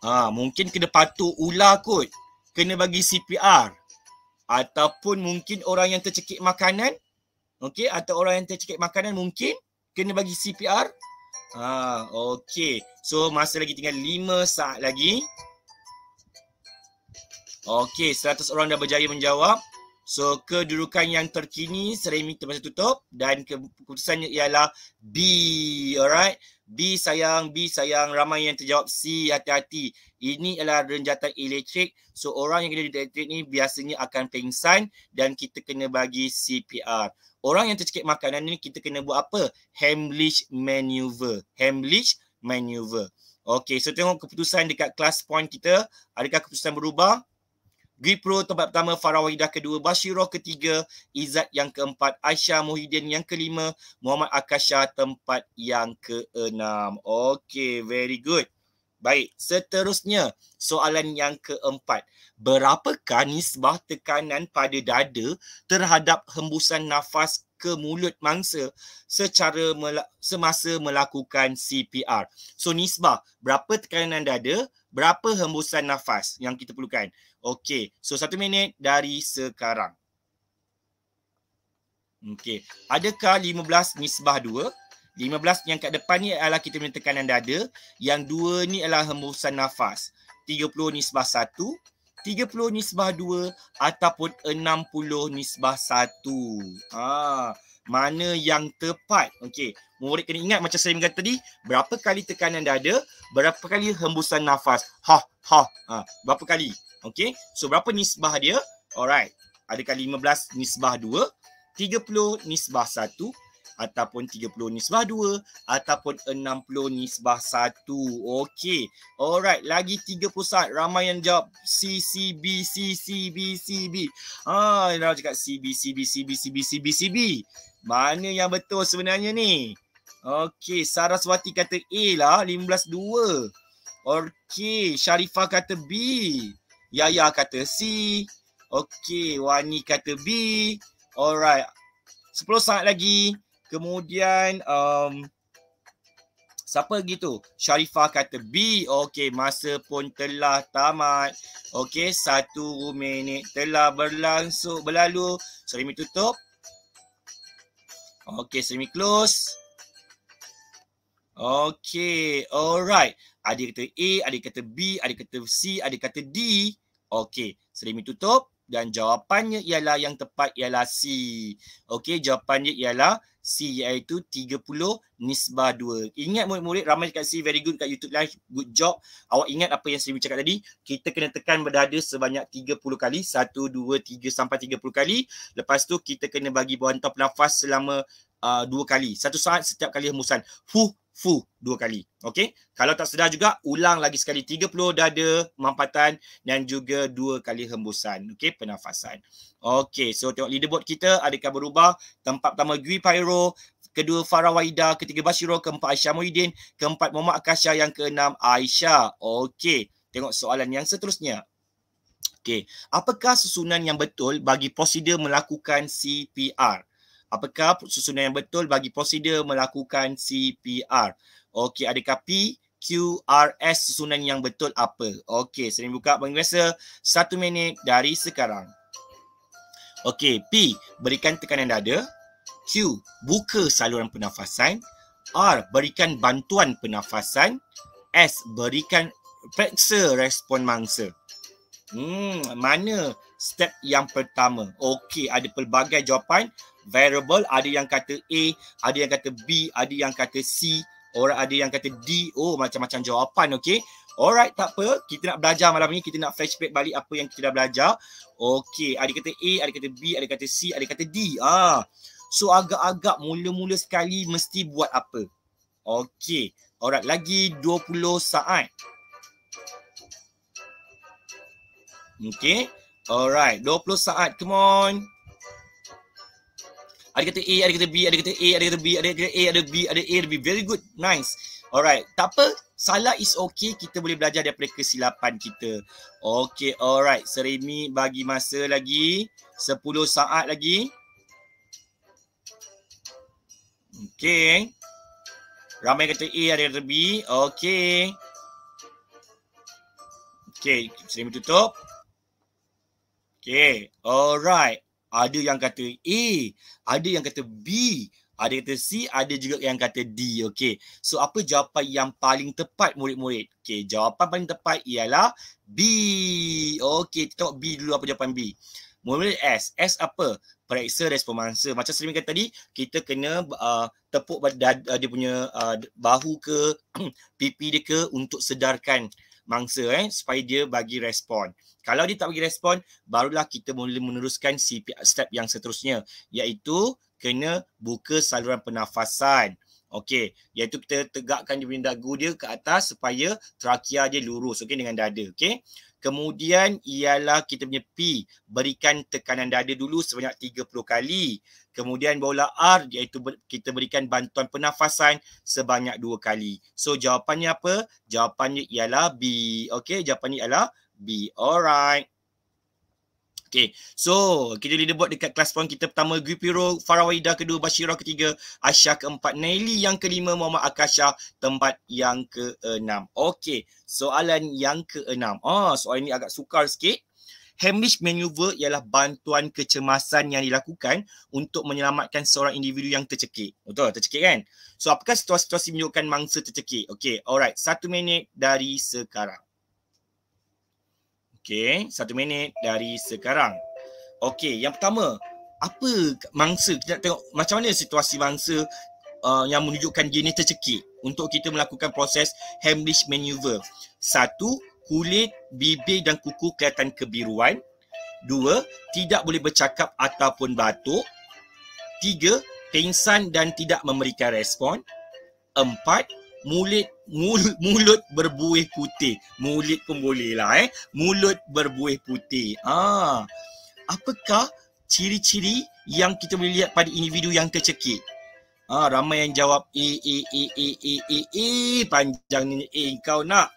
Ha, mungkin kena patuh ular kot. Kena bagi CPR. Ataupun mungkin orang yang tercekik makanan. Okey, atau orang yang tercekik makanan mungkin kena bagi CPR. Ha, okey. So, masa lagi tinggal 5 saat lagi. Okey, 100 orang dah berjaya menjawab. So kedudukan yang terkini Seremi termasuk tutup dan keputusannya ialah B. Alright. B sayang, B sayang. Ramai yang terjawab C. Hati-hati. Ini adalah renjatan elektrik. So orang yang kena elektrik ni biasanya akan pengsan dan kita kena bagi CPR. Orang yang tercekik makanan ni kita kena buat apa? Hemlich maneuver. Hemlich maneuver. Okay, so tengok keputusan dekat class point kita. Adakah keputusan berubah? Gipro tempat pertama, Farah Wahidah kedua, Bashiroh ketiga, Izzat yang keempat, Aisyah Muhyiddin yang kelima, Muhammad Akasha tempat yang keenam. Okay, very good. Baik, seterusnya soalan yang keempat. Berapakah nisbah tekanan pada dada terhadap hembusan nafas ke mulut mangsa secara mel- semasa melakukan CPR. So nisbah, berapa tekanan dada, berapa hembusan nafas yang kita perlukan. Okey. So satu minit dari sekarang. Okey. Adakah 15 nisbah 2? 15 yang kat depan ni adalah kita punya tekanan dada. Yang 2 ni adalah hembusan nafas. 30 nisbah 1. 30 nisbah 2 ataupun 60 nisbah 1. Ha mana yang tepat. Okey, murid kena ingat macam saya mengatakan tadi, berapa kali tekanan dada, berapa kali hembusan nafas. Ha, ha, ha, berapa kali. Okey, so berapa nisbah dia? Alright, adakah 15 nisbah 2, 30 nisbah 1, ataupun 30 nisbah 2 ataupun 60 nisbah 1. Okey. Alright, lagi 30 saat. Ramai yang jawab C C B C C B C B. Ha, ah, dia cakap C B C B C B C B C B. C, B. Mana yang betul sebenarnya ni? Okey, Saraswati kata A lah, 15.2. Okey, Sharifah kata B. Yaya kata C. Okey, Wani kata B. Alright. 10 saat lagi. Kemudian, um, siapa gitu? Sharifah kata B. Okey, masa pun telah tamat. Okey, satu minit telah berlangsung berlalu. Sorry, me tutup. Okay, semi close. Okay, alright. Ada kata A, ada kata B, ada kata C, ada kata D. Okay, semi tutup. Dan jawapannya ialah yang tepat ialah C. Okay, jawapannya ialah C. C iaitu 30 nisbah 2. Ingat murid-murid ramai cakap C very good kat YouTube live. Good job. Awak ingat apa yang saya cakap tadi? Kita kena tekan berdada sebanyak 30 kali. 1, 2, 3 sampai 30 kali. Lepas tu kita kena bagi bantuan nafas selama uh, dua kali. Satu saat setiap kali hembusan. Fuh, fu dua kali. okay. Kalau tak sedar juga ulang lagi sekali 30 dada mampatan dan juga dua kali hembusan. okay, pernafasan. Okay, so tengok leaderboard kita adakah berubah? Tempat pertama Gui Pyro, kedua Farah Waida, ketiga Bashiro, keempat Aisyah Muhyiddin, keempat Muhammad Akasha, yang keenam Aisyah. Okay, tengok soalan yang seterusnya. Okay, apakah susunan yang betul bagi prosedur melakukan CPR? apakah susunan yang betul bagi prosedur melakukan CPR. Okey, adakah P, Q, R, S susunan yang betul apa? Okey, sering buka pengguna satu minit dari sekarang. Okey, P, berikan tekanan dada. Q, buka saluran pernafasan. R, berikan bantuan pernafasan. S, berikan periksa respon mangsa. Hmm, mana step yang pertama? Okey, ada pelbagai jawapan variable ada yang kata A, ada yang kata B, ada yang kata C, orang ada yang kata D, oh macam-macam jawapan okay? Alright tak apa, kita nak belajar malam ni, kita nak flashback balik apa yang kita dah belajar. okay? ada kata A, ada kata B, ada kata C, ada kata D. Ah. So agak-agak mula-mula sekali mesti buat apa? Okay, Alright, lagi 20 saat. okay? Alright, 20 saat. Come on ada kata A, ada kata B, ada kata A, ada kata B, ada kata A, ada B, ada A, ada B. Very good. Nice. Alright. Tak apa. Salah is okay. Kita boleh belajar daripada kesilapan kita. Okay. Alright. Seremi bagi masa lagi. 10 saat lagi. Okay. Ramai kata A, ada kata B. Okay. Okay. seremi tutup. Okay. Alright ada yang kata A, ada yang kata B, ada yang kata C, ada juga yang kata D. Okey. So apa jawapan yang paling tepat murid-murid? Okey, jawapan paling tepat ialah B. Okey, kita tengok B dulu apa jawapan B. Murid-murid S. S apa? Periksa responsa. Macam Selim kata tadi, kita kena uh, tepuk dad, uh, dia punya uh, bahu ke pipi dia ke untuk sedarkan mangsa eh supaya dia bagi respon. Kalau dia tak bagi respon, barulah kita mula meneruskan step yang seterusnya iaitu kena buka saluran pernafasan. Okey, iaitu kita tegakkan dia punya dagu dia ke atas supaya trakea dia lurus okey dengan dada, okey. Kemudian ialah kita punya P, berikan tekanan dada dulu sebanyak 30 kali. Kemudian bola R iaitu kita berikan bantuan pernafasan sebanyak dua kali. So jawapannya apa? Jawapannya ialah B. Okay, jawapannya ialah B. Alright. Okay, so kita buat dekat kelas poin kita pertama Gupiro, Farah Waida kedua, Bashirah ketiga, Aisyah keempat, Nelly yang kelima, Muhammad Akasha tempat yang keenam. Okay, soalan yang keenam. oh, soalan ni agak sukar sikit. Hamish maneuver ialah bantuan kecemasan yang dilakukan untuk menyelamatkan seorang individu yang tercekik. Betul, tercekik kan? So, apakah situasi-situasi menunjukkan mangsa tercekik? Okay, alright. Satu minit dari sekarang. Okay, satu minit dari sekarang. Okay, yang pertama, apa mangsa? Kita tengok macam mana situasi mangsa uh, yang menunjukkan dia ni tercekik untuk kita melakukan proses Hamish maneuver. Satu, kulit, bibir dan kuku kelihatan kebiruan. Dua, tidak boleh bercakap ataupun batuk. Tiga, pingsan dan tidak memberikan respon. Empat, mulut, mulut, mulut berbuih putih. Mulut pun boleh lah eh. Mulut berbuih putih. Ah, apakah ciri-ciri yang kita boleh lihat pada individu yang kecekik? Ah, ha, ramai yang jawab E, E, E, E, E, E, E, panjang ni E, kau nak.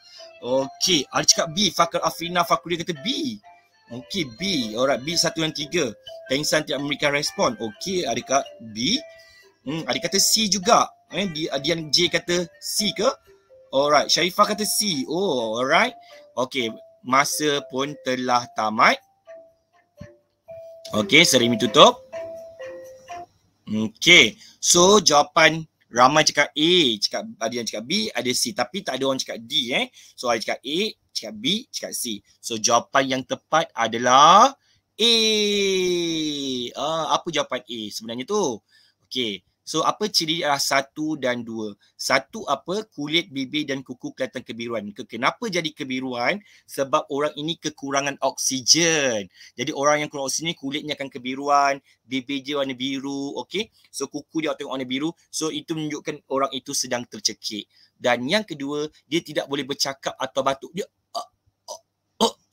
Okey, ada cakap B, Fakal Afrina Fakulia kata B. Okey, B. Alright, B satu dan tiga. Tengsan tidak memberikan respon. Okey, ada kata B. Hmm, ada kata C juga. Eh, dia, dia J kata C ke? Alright, Syarifah kata C. Oh, alright. Okey, masa pun telah tamat. Okey, sering tutup. Okey, so jawapan ramai cakap A, cakap ada yang cakap B, ada C tapi tak ada orang cakap D eh. So ada cakap A, cakap B, cakap C. So jawapan yang tepat adalah A. Uh, apa jawapan A sebenarnya tu? Okay. So apa ciri dia satu dan dua? Satu apa kulit bibir dan kuku kelihatan kebiruan. Kenapa jadi kebiruan? Sebab orang ini kekurangan oksigen. Jadi orang yang kurang oksigen kulitnya akan kebiruan, bibir dia warna biru, okay? So kuku dia tengok warna biru. So itu menunjukkan orang itu sedang tercekik. Dan yang kedua, dia tidak boleh bercakap atau batuk. Dia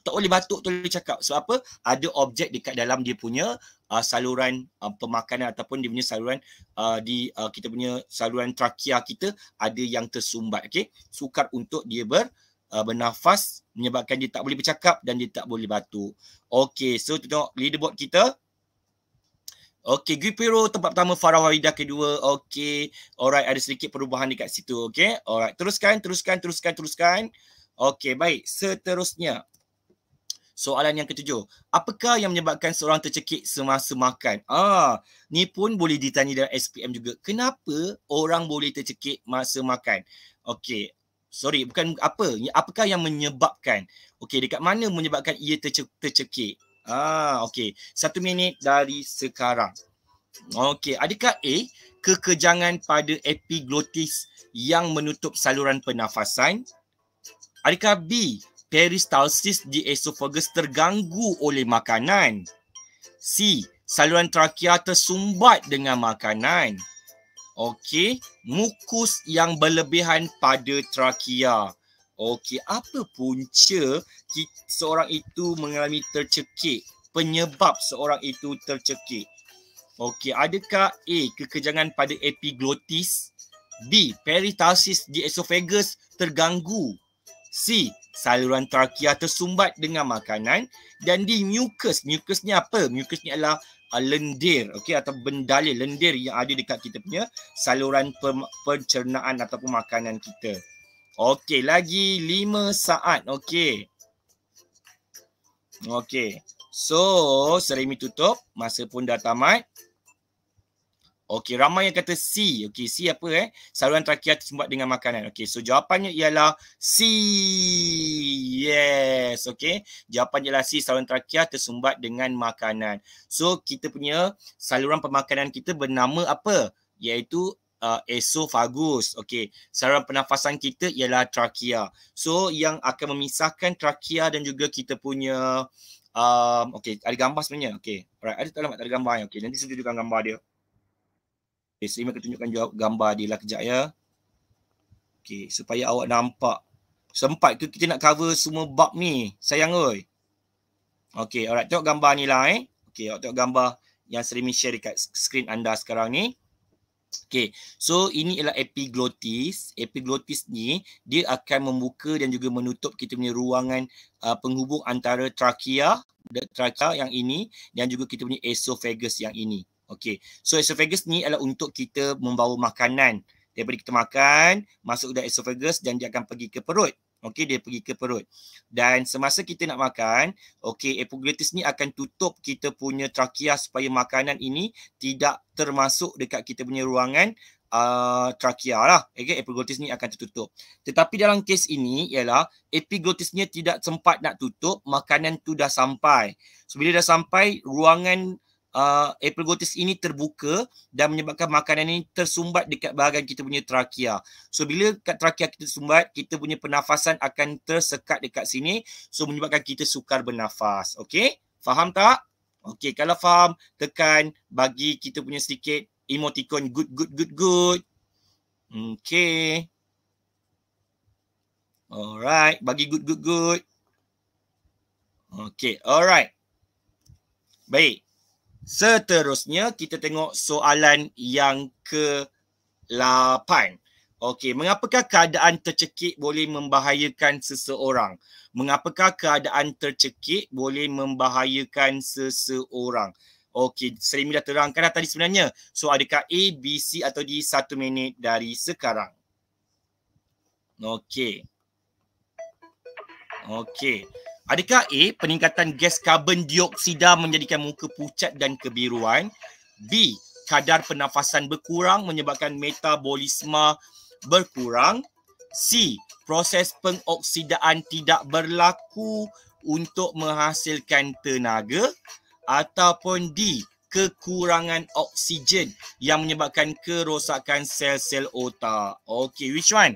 tak boleh batuk tak boleh cakap sebab apa ada objek dekat dalam dia punya uh, saluran uh, pemakanan ataupun dia punya saluran uh, di uh, kita punya saluran trakea kita ada yang tersumbat Okay, sukar untuk dia ber uh, bernafas menyebabkan dia tak boleh bercakap dan dia tak boleh batuk Okay, so tengok leaderboard kita Okey, Gripiro tempat pertama, Farah Wahida kedua. Okay, alright, ada sedikit perubahan dekat situ. Okay, alright, teruskan, teruskan, teruskan, teruskan. Okay, baik, seterusnya. Soalan yang ketujuh, apakah yang menyebabkan seorang tercekik semasa makan? Ah, ni pun boleh ditanya dalam SPM juga. Kenapa orang boleh tercekik masa makan? Okey. Sorry, bukan apa. Apakah yang menyebabkan? Okey, dekat mana menyebabkan ia terce- tercekik? Ah, okey. Satu minit dari sekarang. Okey, adakah A, kekejangan pada epiglotis yang menutup saluran pernafasan? Adakah B, peristalsis di esofagus terganggu oleh makanan. C. Saluran trakea tersumbat dengan makanan. Okey, mukus yang berlebihan pada trakea. Okey, apa punca seorang itu mengalami tercekik? Penyebab seorang itu tercekik? Okey, adakah A. Kekejangan pada epiglotis? B. Peristalsis di esofagus terganggu? C saluran trakea tersumbat dengan makanan dan di mucus. Mucus ni apa? Mucus ni adalah uh, lendir okay, atau bendalir lendir yang ada dekat kita punya saluran per- pencernaan ataupun makanan kita. Okey, lagi lima saat. Okey. Okey. So, serimi tutup. Masa pun dah tamat. Okey, ramai yang kata C. Okey, C apa eh? Saluran trakea tersumbat dengan makanan. Okey, so jawapannya ialah C. Yes, okey. Jawapannya ialah C, saluran trakea tersumbat dengan makanan. So, kita punya saluran pemakanan kita bernama apa? Iaitu uh, esophagus. Okey, saluran pernafasan kita ialah trakea. So, yang akan memisahkan trakea dan juga kita punya um, okey, ada gambar sebenarnya. Okey, alright. Ada tak ada gambar? Okey, nanti saya tunjukkan gambar dia. Okay, saya akan tunjukkan gambar dia lah kejap ya. Okay, supaya awak nampak. Sempat tu kita nak cover semua bab ni? Sayang oi. Okay, alright. Tengok gambar ni lah eh. Okay, awak tengok gambar yang sering streaming share dekat screen anda sekarang ni. Okay, so ini ialah epiglotis. Epiglotis ni, dia akan membuka dan juga menutup kita punya ruangan uh, penghubung antara trachea, trachea yang ini dan juga kita punya esophagus yang ini. Okay. So esophagus ni adalah untuk kita membawa makanan. Daripada kita makan, masuk ke esophagus dan dia akan pergi ke perut. Okay, dia pergi ke perut. Dan semasa kita nak makan, okay, epiglottis ni akan tutup kita punya trakea supaya makanan ini tidak termasuk dekat kita punya ruangan uh, trakea lah. Okay, epiglottis ni akan tertutup. Tetapi dalam kes ini ialah epiglottisnya tidak sempat nak tutup, makanan tu dah sampai. So, bila dah sampai, ruangan uh, epiglottis ini terbuka dan menyebabkan makanan ini tersumbat dekat bahagian kita punya trakea. So bila kat trakea kita tersumbat, kita punya pernafasan akan tersekat dekat sini. So menyebabkan kita sukar bernafas. Okay? Faham tak? Okay, kalau faham, tekan bagi kita punya sedikit emoticon good, good, good, good. Okay. Alright, bagi good, good, good. Okay, alright. Baik. Seterusnya kita tengok soalan yang ke-8. Okey, mengapakah keadaan tercekik boleh membahayakan seseorang? Mengapakah keadaan tercekik boleh membahayakan seseorang? Okey, Serimi dah terangkan dah tadi sebenarnya. So adakah A, B, C atau D satu minit dari sekarang? Okey. Okey. Adakah A. Peningkatan gas karbon dioksida menjadikan muka pucat dan kebiruan. B. Kadar pernafasan berkurang menyebabkan metabolisme berkurang. C. Proses pengoksidaan tidak berlaku untuk menghasilkan tenaga. Ataupun D. Kekurangan oksigen yang menyebabkan kerosakan sel-sel otak. Okay, which one?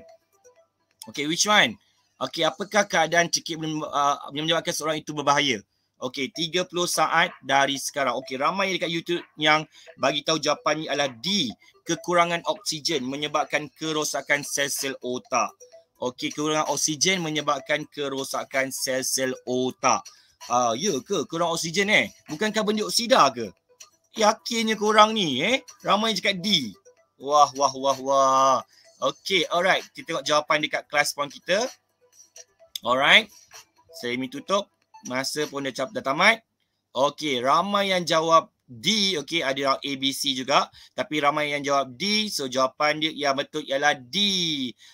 Okay, which one? Okey, apakah keadaan cekik uh, ah, menyebabkan seorang itu berbahaya? Okey, 30 saat dari sekarang. Okey, ramai dekat YouTube yang bagi tahu jawapannya adalah D. Kekurangan oksigen menyebabkan kerosakan sel-sel otak. Okey, kekurangan oksigen menyebabkan kerosakan sel-sel otak. Ah, uh, ya ke? Kurang oksigen eh? Bukan karbon dioksida ke? Yakinnya korang ni eh? Ramai cakap D. Wah, wah, wah, wah. Okey, alright. Kita tengok jawapan dekat kelas pun kita. Alright. Saya ni tutup. Masa pun dah, dah tamat. Okay. Ramai yang jawab D. Okay. Ada yang A, B, C juga. Tapi ramai yang jawab D. So jawapan dia yang betul ialah D.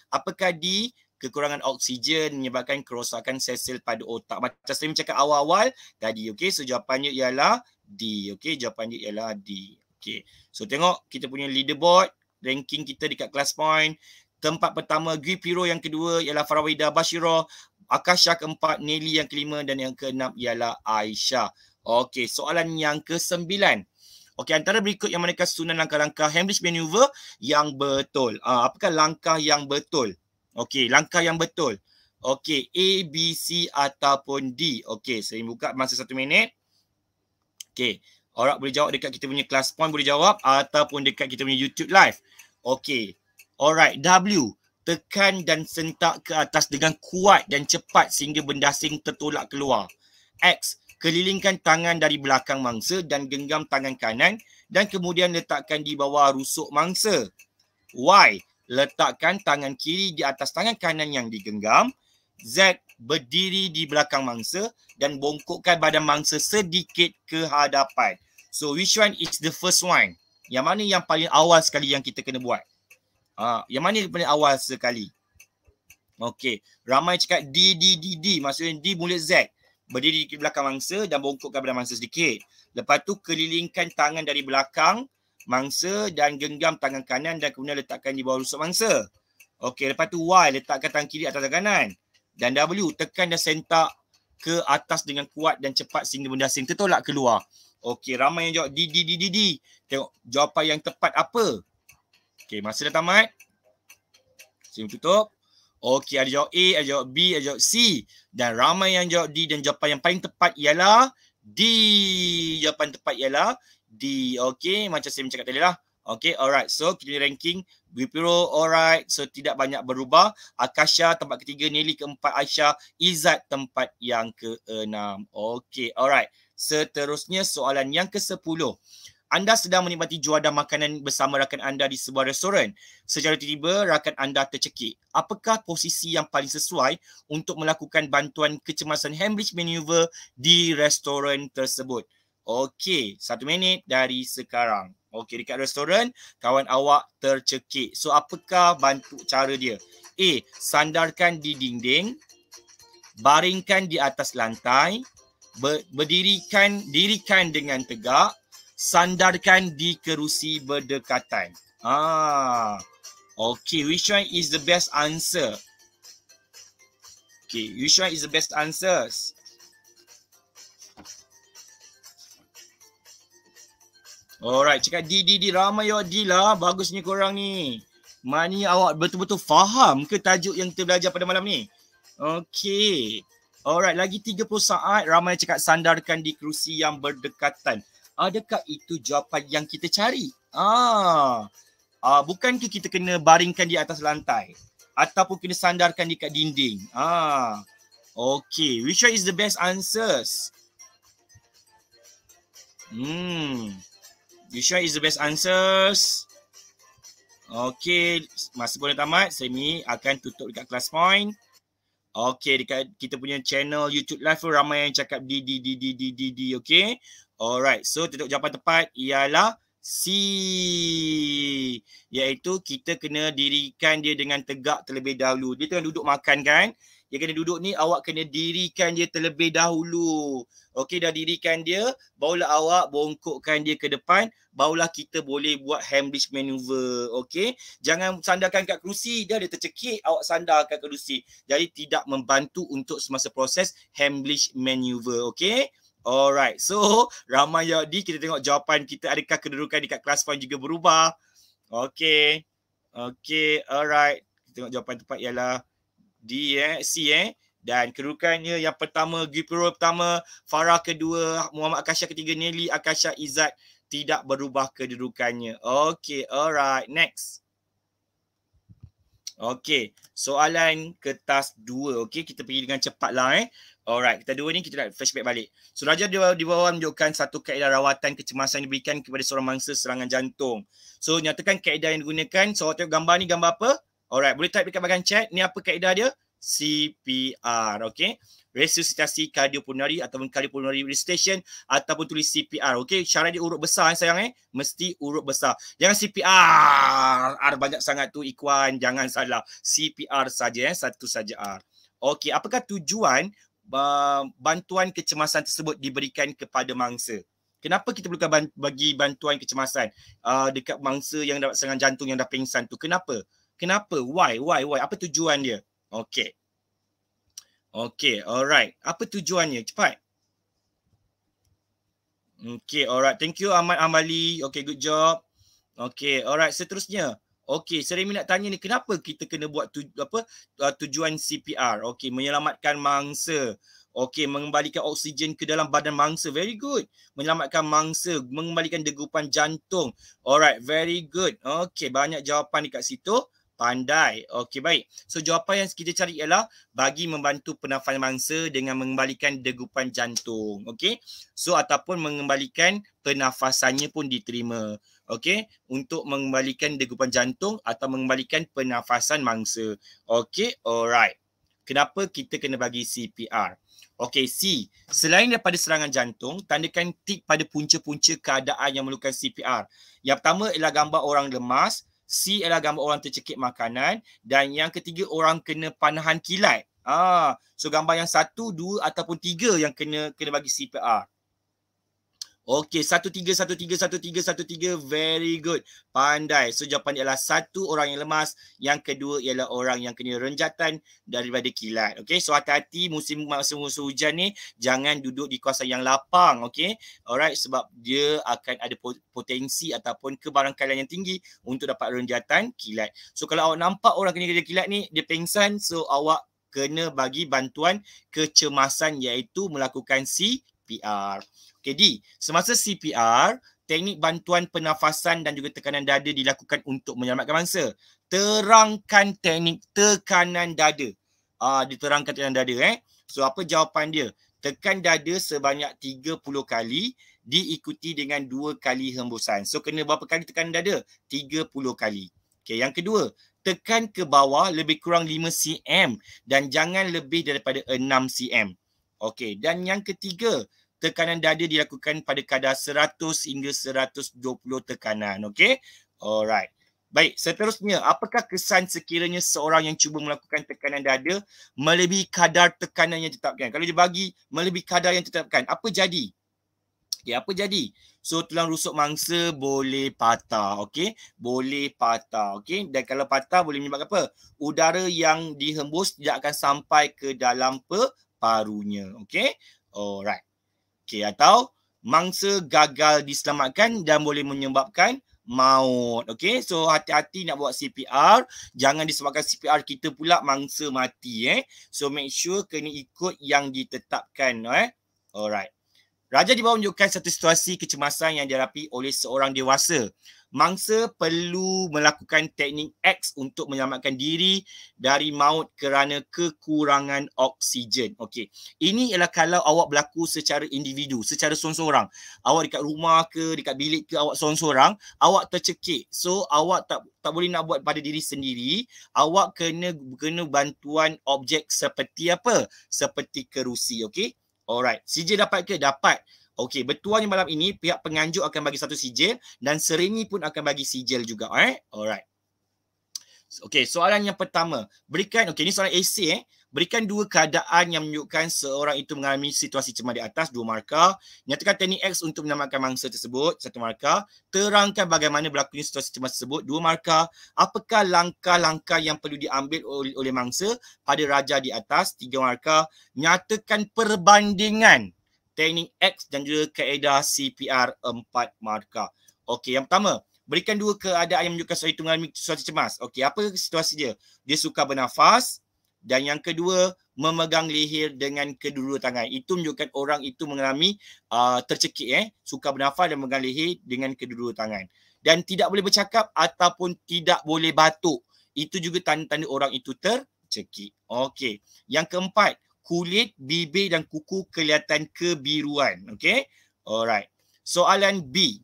Apakah D? kekurangan oksigen menyebabkan kerosakan sel-sel pada otak. Macam saya cakap awal-awal tadi, okay. So jawapannya ialah D, Okay, jawapan dia ialah D. Okay. So tengok kita punya leaderboard, ranking kita dekat class point. Tempat pertama Gui Piro yang kedua ialah Farawida Bashiro. Akasha keempat, Nelly yang kelima dan yang keenam ialah Aisyah. Okey, soalan yang kesembilan. Okey, antara berikut yang mereka susunan langkah-langkah Hamlish Maneuver yang betul. Uh, apakah langkah yang betul? Okey, langkah yang betul. Okey, A, B, C ataupun D. Okey, saya buka masa satu minit. Okey, orang boleh jawab dekat kita punya class point boleh jawab ataupun dekat kita punya YouTube live. Okey, alright, W tekan dan sentak ke atas dengan kuat dan cepat sehingga benda asing tertolak keluar. X, kelilingkan tangan dari belakang mangsa dan genggam tangan kanan dan kemudian letakkan di bawah rusuk mangsa. Y, letakkan tangan kiri di atas tangan kanan yang digenggam. Z, berdiri di belakang mangsa dan bongkokkan badan mangsa sedikit ke hadapan. So which one is the first one? Yang mana yang paling awal sekali yang kita kena buat? Ha, yang mana paling awal sekali? Okey, ramai cakap D, D, D, D. Maksudnya D mulut Z. Berdiri di belakang mangsa dan bongkok ke belakang mangsa sedikit. Lepas tu kelilingkan tangan dari belakang mangsa dan genggam tangan kanan dan kemudian letakkan di bawah rusuk mangsa. Okey, lepas tu Y letakkan tangan kiri atas tangan kanan. Dan W tekan dan sentak ke atas dengan kuat dan cepat sehingga benda asing tertolak keluar. Okey, ramai yang jawab D, D, D, D, D. Tengok jawapan yang tepat apa. Okey, masa dah tamat. Sim tutup. Okey, ada jawab A, ada jawab B, ada jawab C. Dan ramai yang jawab D dan jawapan yang paling tepat ialah D. Jawapan tepat ialah D. Okey, macam saya cakap tadi lah. Okey, alright. So, kita punya ranking. Bipiro, alright. So, tidak banyak berubah. Akasha tempat ketiga, Nelly keempat, Aisyah. Izzat tempat yang keenam. Okey, alright. Seterusnya soalan yang ke-10 anda sedang menikmati juadah makanan bersama rakan anda di sebuah restoran. Secara tiba-tiba, rakan anda tercekik. Apakah posisi yang paling sesuai untuk melakukan bantuan kecemasan Hambridge Maneuver di restoran tersebut? Okey, satu minit dari sekarang. Okey, dekat restoran, kawan awak tercekik. So, apakah bantu cara dia? A. Sandarkan di dinding. Baringkan di atas lantai. Berdirikan dirikan dengan tegak sandarkan di kerusi berdekatan. Ah. Ha. Okay, which one is the best answer? Okay, which one is the best answers? Alright, cakap D, D, D. Ramai awak D lah. Bagusnya korang ni. Mani awak betul-betul faham ke tajuk yang kita belajar pada malam ni? Okay. Alright, lagi 30 saat. Ramai cakap sandarkan di kerusi yang berdekatan adakah itu jawapan yang kita cari? Ah, ah bukankah kita kena baringkan di atas lantai ataupun kena sandarkan di kat dinding? Ah, okay. Which one is the best answers? Hmm, which one is the best answers? Okay, masa pun dah tamat. Saya ni akan tutup dekat class point. Okay, dekat kita punya channel YouTube live pun ramai yang cakap di di di di di di di okay. Alright, so tetap jawapan tepat ialah C. Iaitu kita kena dirikan dia dengan tegak terlebih dahulu. Dia tengah duduk makan kan? Dia kena duduk ni, awak kena dirikan dia terlebih dahulu. Okay, dah dirikan dia, barulah awak bongkokkan dia ke depan, barulah kita boleh buat Hamlish maneuver. Okay, jangan sandarkan kat kerusi, Dia dia tercekik, awak sandarkan kerusi. Jadi tidak membantu untuk semasa proses Hamlish maneuver. Okay. Alright, so ramai di kita tengok jawapan kita adakah kedudukan dekat kelas pun juga berubah. Okay, okay, alright. Kita tengok jawapan tepat ialah D eh, C eh. Dan kedudukannya yang pertama, Gipiro pertama, Farah kedua, Muhammad Akasha ketiga, Nelly Akasha Izzat tidak berubah kedudukannya. Okay, alright, next. Okay, soalan kertas dua. Okay, kita pergi dengan cepatlah eh. Alright, kita dua ni kita nak flashback balik. So Raja bawah menunjukkan satu kaedah rawatan kecemasan yang diberikan kepada seorang mangsa serangan jantung. So nyatakan kaedah yang digunakan. So tengok gambar ni gambar apa? Alright, boleh type dekat bahagian chat. Ni apa kaedah dia? CPR, okay? Resusitasi kardiopulmonari ataupun kardiopulmonari restation ataupun tulis CPR, okay? Syarat dia urut besar eh, sayang eh. Mesti urut besar. Jangan CPR. R banyak sangat tu ikuan. Jangan salah. CPR saja eh. Satu saja R. Okey, apakah tujuan bantuan kecemasan tersebut diberikan kepada mangsa. Kenapa kita perlukan bagi bantuan kecemasan uh, dekat mangsa yang dapat serangan jantung yang dah pingsan tu? Kenapa? Kenapa? Why? Why? Why? Apa tujuan dia? Okay. Okay. Alright. Apa tujuannya? Cepat. Okay. Alright. Thank you Ahmad Amali. Okay. Good job. Okay. Alright. Seterusnya. Okey, Seremi nak tanya ni kenapa kita kena buat tu, apa uh, tujuan CPR? Okey, menyelamatkan mangsa. Okey, mengembalikan oksigen ke dalam badan mangsa. Very good. Menyelamatkan mangsa, mengembalikan degupan jantung. Alright, very good. Okey, banyak jawapan dekat situ. Pandai. Okey, baik. So jawapan yang kita cari ialah bagi membantu penafian mangsa dengan mengembalikan degupan jantung. Okey. So ataupun mengembalikan penafasannya pun diterima okey untuk mengembalikan degupan jantung atau mengembalikan pernafasan mangsa okey alright kenapa kita kena bagi CPR okey C selain daripada serangan jantung tandakan tik pada punca-punca keadaan yang memerlukan CPR yang pertama ialah gambar orang lemas C ialah gambar orang tercekik makanan dan yang ketiga orang kena panahan kilat ah so gambar yang satu, dua ataupun tiga yang kena kena bagi CPR Okey, satu tiga, satu tiga, satu tiga, satu tiga. Very good. Pandai. So, jawapan dia satu orang yang lemas. Yang kedua ialah orang yang kena renjatan daripada kilat. Okey, so hati-hati musim musim musim hujan ni. Jangan duduk di kawasan yang lapang. Okey, alright. Sebab dia akan ada potensi ataupun kebarangkalan yang tinggi untuk dapat renjatan kilat. So, kalau awak nampak orang kena kerja kilat ni, dia pengsan. So, awak kena bagi bantuan kecemasan iaitu melakukan si CPR. Okey D, semasa CPR, teknik bantuan pernafasan dan juga tekanan dada dilakukan untuk menyelamatkan mangsa. Terangkan teknik tekanan dada. Ah uh, diterangkan tekanan dada eh. So apa jawapan dia? Tekan dada sebanyak 30 kali diikuti dengan 2 kali hembusan. So kena berapa kali tekan dada? 30 kali. Okey, yang kedua, tekan ke bawah lebih kurang 5 cm dan jangan lebih daripada 6 cm. Okey, dan yang ketiga, tekanan dada dilakukan pada kadar 100 hingga 120 tekanan. Okey, alright. Baik, seterusnya, apakah kesan sekiranya seorang yang cuba melakukan tekanan dada melebihi kadar tekanan yang ditetapkan? Kalau dia bagi melebihi kadar yang ditetapkan, apa jadi? Okay, apa jadi? So, tulang rusuk mangsa boleh patah, okey? Boleh patah, okey? Dan kalau patah, boleh menyebabkan apa? Udara yang dihembus tidak akan sampai ke dalam perut parunya. Okay. Alright. Okay. Atau mangsa gagal diselamatkan dan boleh menyebabkan maut. Okay. So hati-hati nak buat CPR. Jangan disebabkan CPR kita pula mangsa mati. Eh. So make sure kena ikut yang ditetapkan. Eh. Alright. Raja di bawah menunjukkan satu situasi kecemasan yang dihadapi oleh seorang dewasa mangsa perlu melakukan teknik X untuk menyelamatkan diri dari maut kerana kekurangan oksigen. Okey. Ini ialah kalau awak berlaku secara individu, secara seorang-seorang. Awak dekat rumah ke, dekat bilik ke, awak seorang-seorang, awak tercekik. So, awak tak tak boleh nak buat pada diri sendiri, awak kena kena bantuan objek seperti apa? Seperti kerusi, okey? Alright. CJ dapat ke? Dapat. Okey, bertuahnya malam ini pihak penganjur akan bagi satu sijil dan serini pun akan bagi sijil juga. Alright. Alright. Okey, soalan yang pertama. Berikan, okey ni soalan AC eh. Berikan dua keadaan yang menunjukkan seorang itu mengalami situasi cemas di atas, dua markah. Nyatakan teknik X untuk menamatkan mangsa tersebut, satu markah. Terangkan bagaimana berlakunya situasi cemas tersebut, dua markah. Apakah langkah-langkah yang perlu diambil oleh mangsa pada raja di atas, tiga markah. Nyatakan perbandingan teknik X dan juga kaedah CPR 4 markah. Okey, yang pertama, berikan dua keadaan yang menunjukkan suatu mengalami suatu cemas. Okey, apa situasi dia? Dia suka bernafas dan yang kedua, memegang leher dengan kedua tangan. Itu menunjukkan orang itu mengalami uh, tercekik eh, suka bernafas dan memegang leher dengan kedua tangan. Dan tidak boleh bercakap ataupun tidak boleh batuk. Itu juga tanda-tanda orang itu tercekik. Okey. Yang keempat, kulit, bibir dan kuku kelihatan kebiruan. Okay. Alright. Soalan B.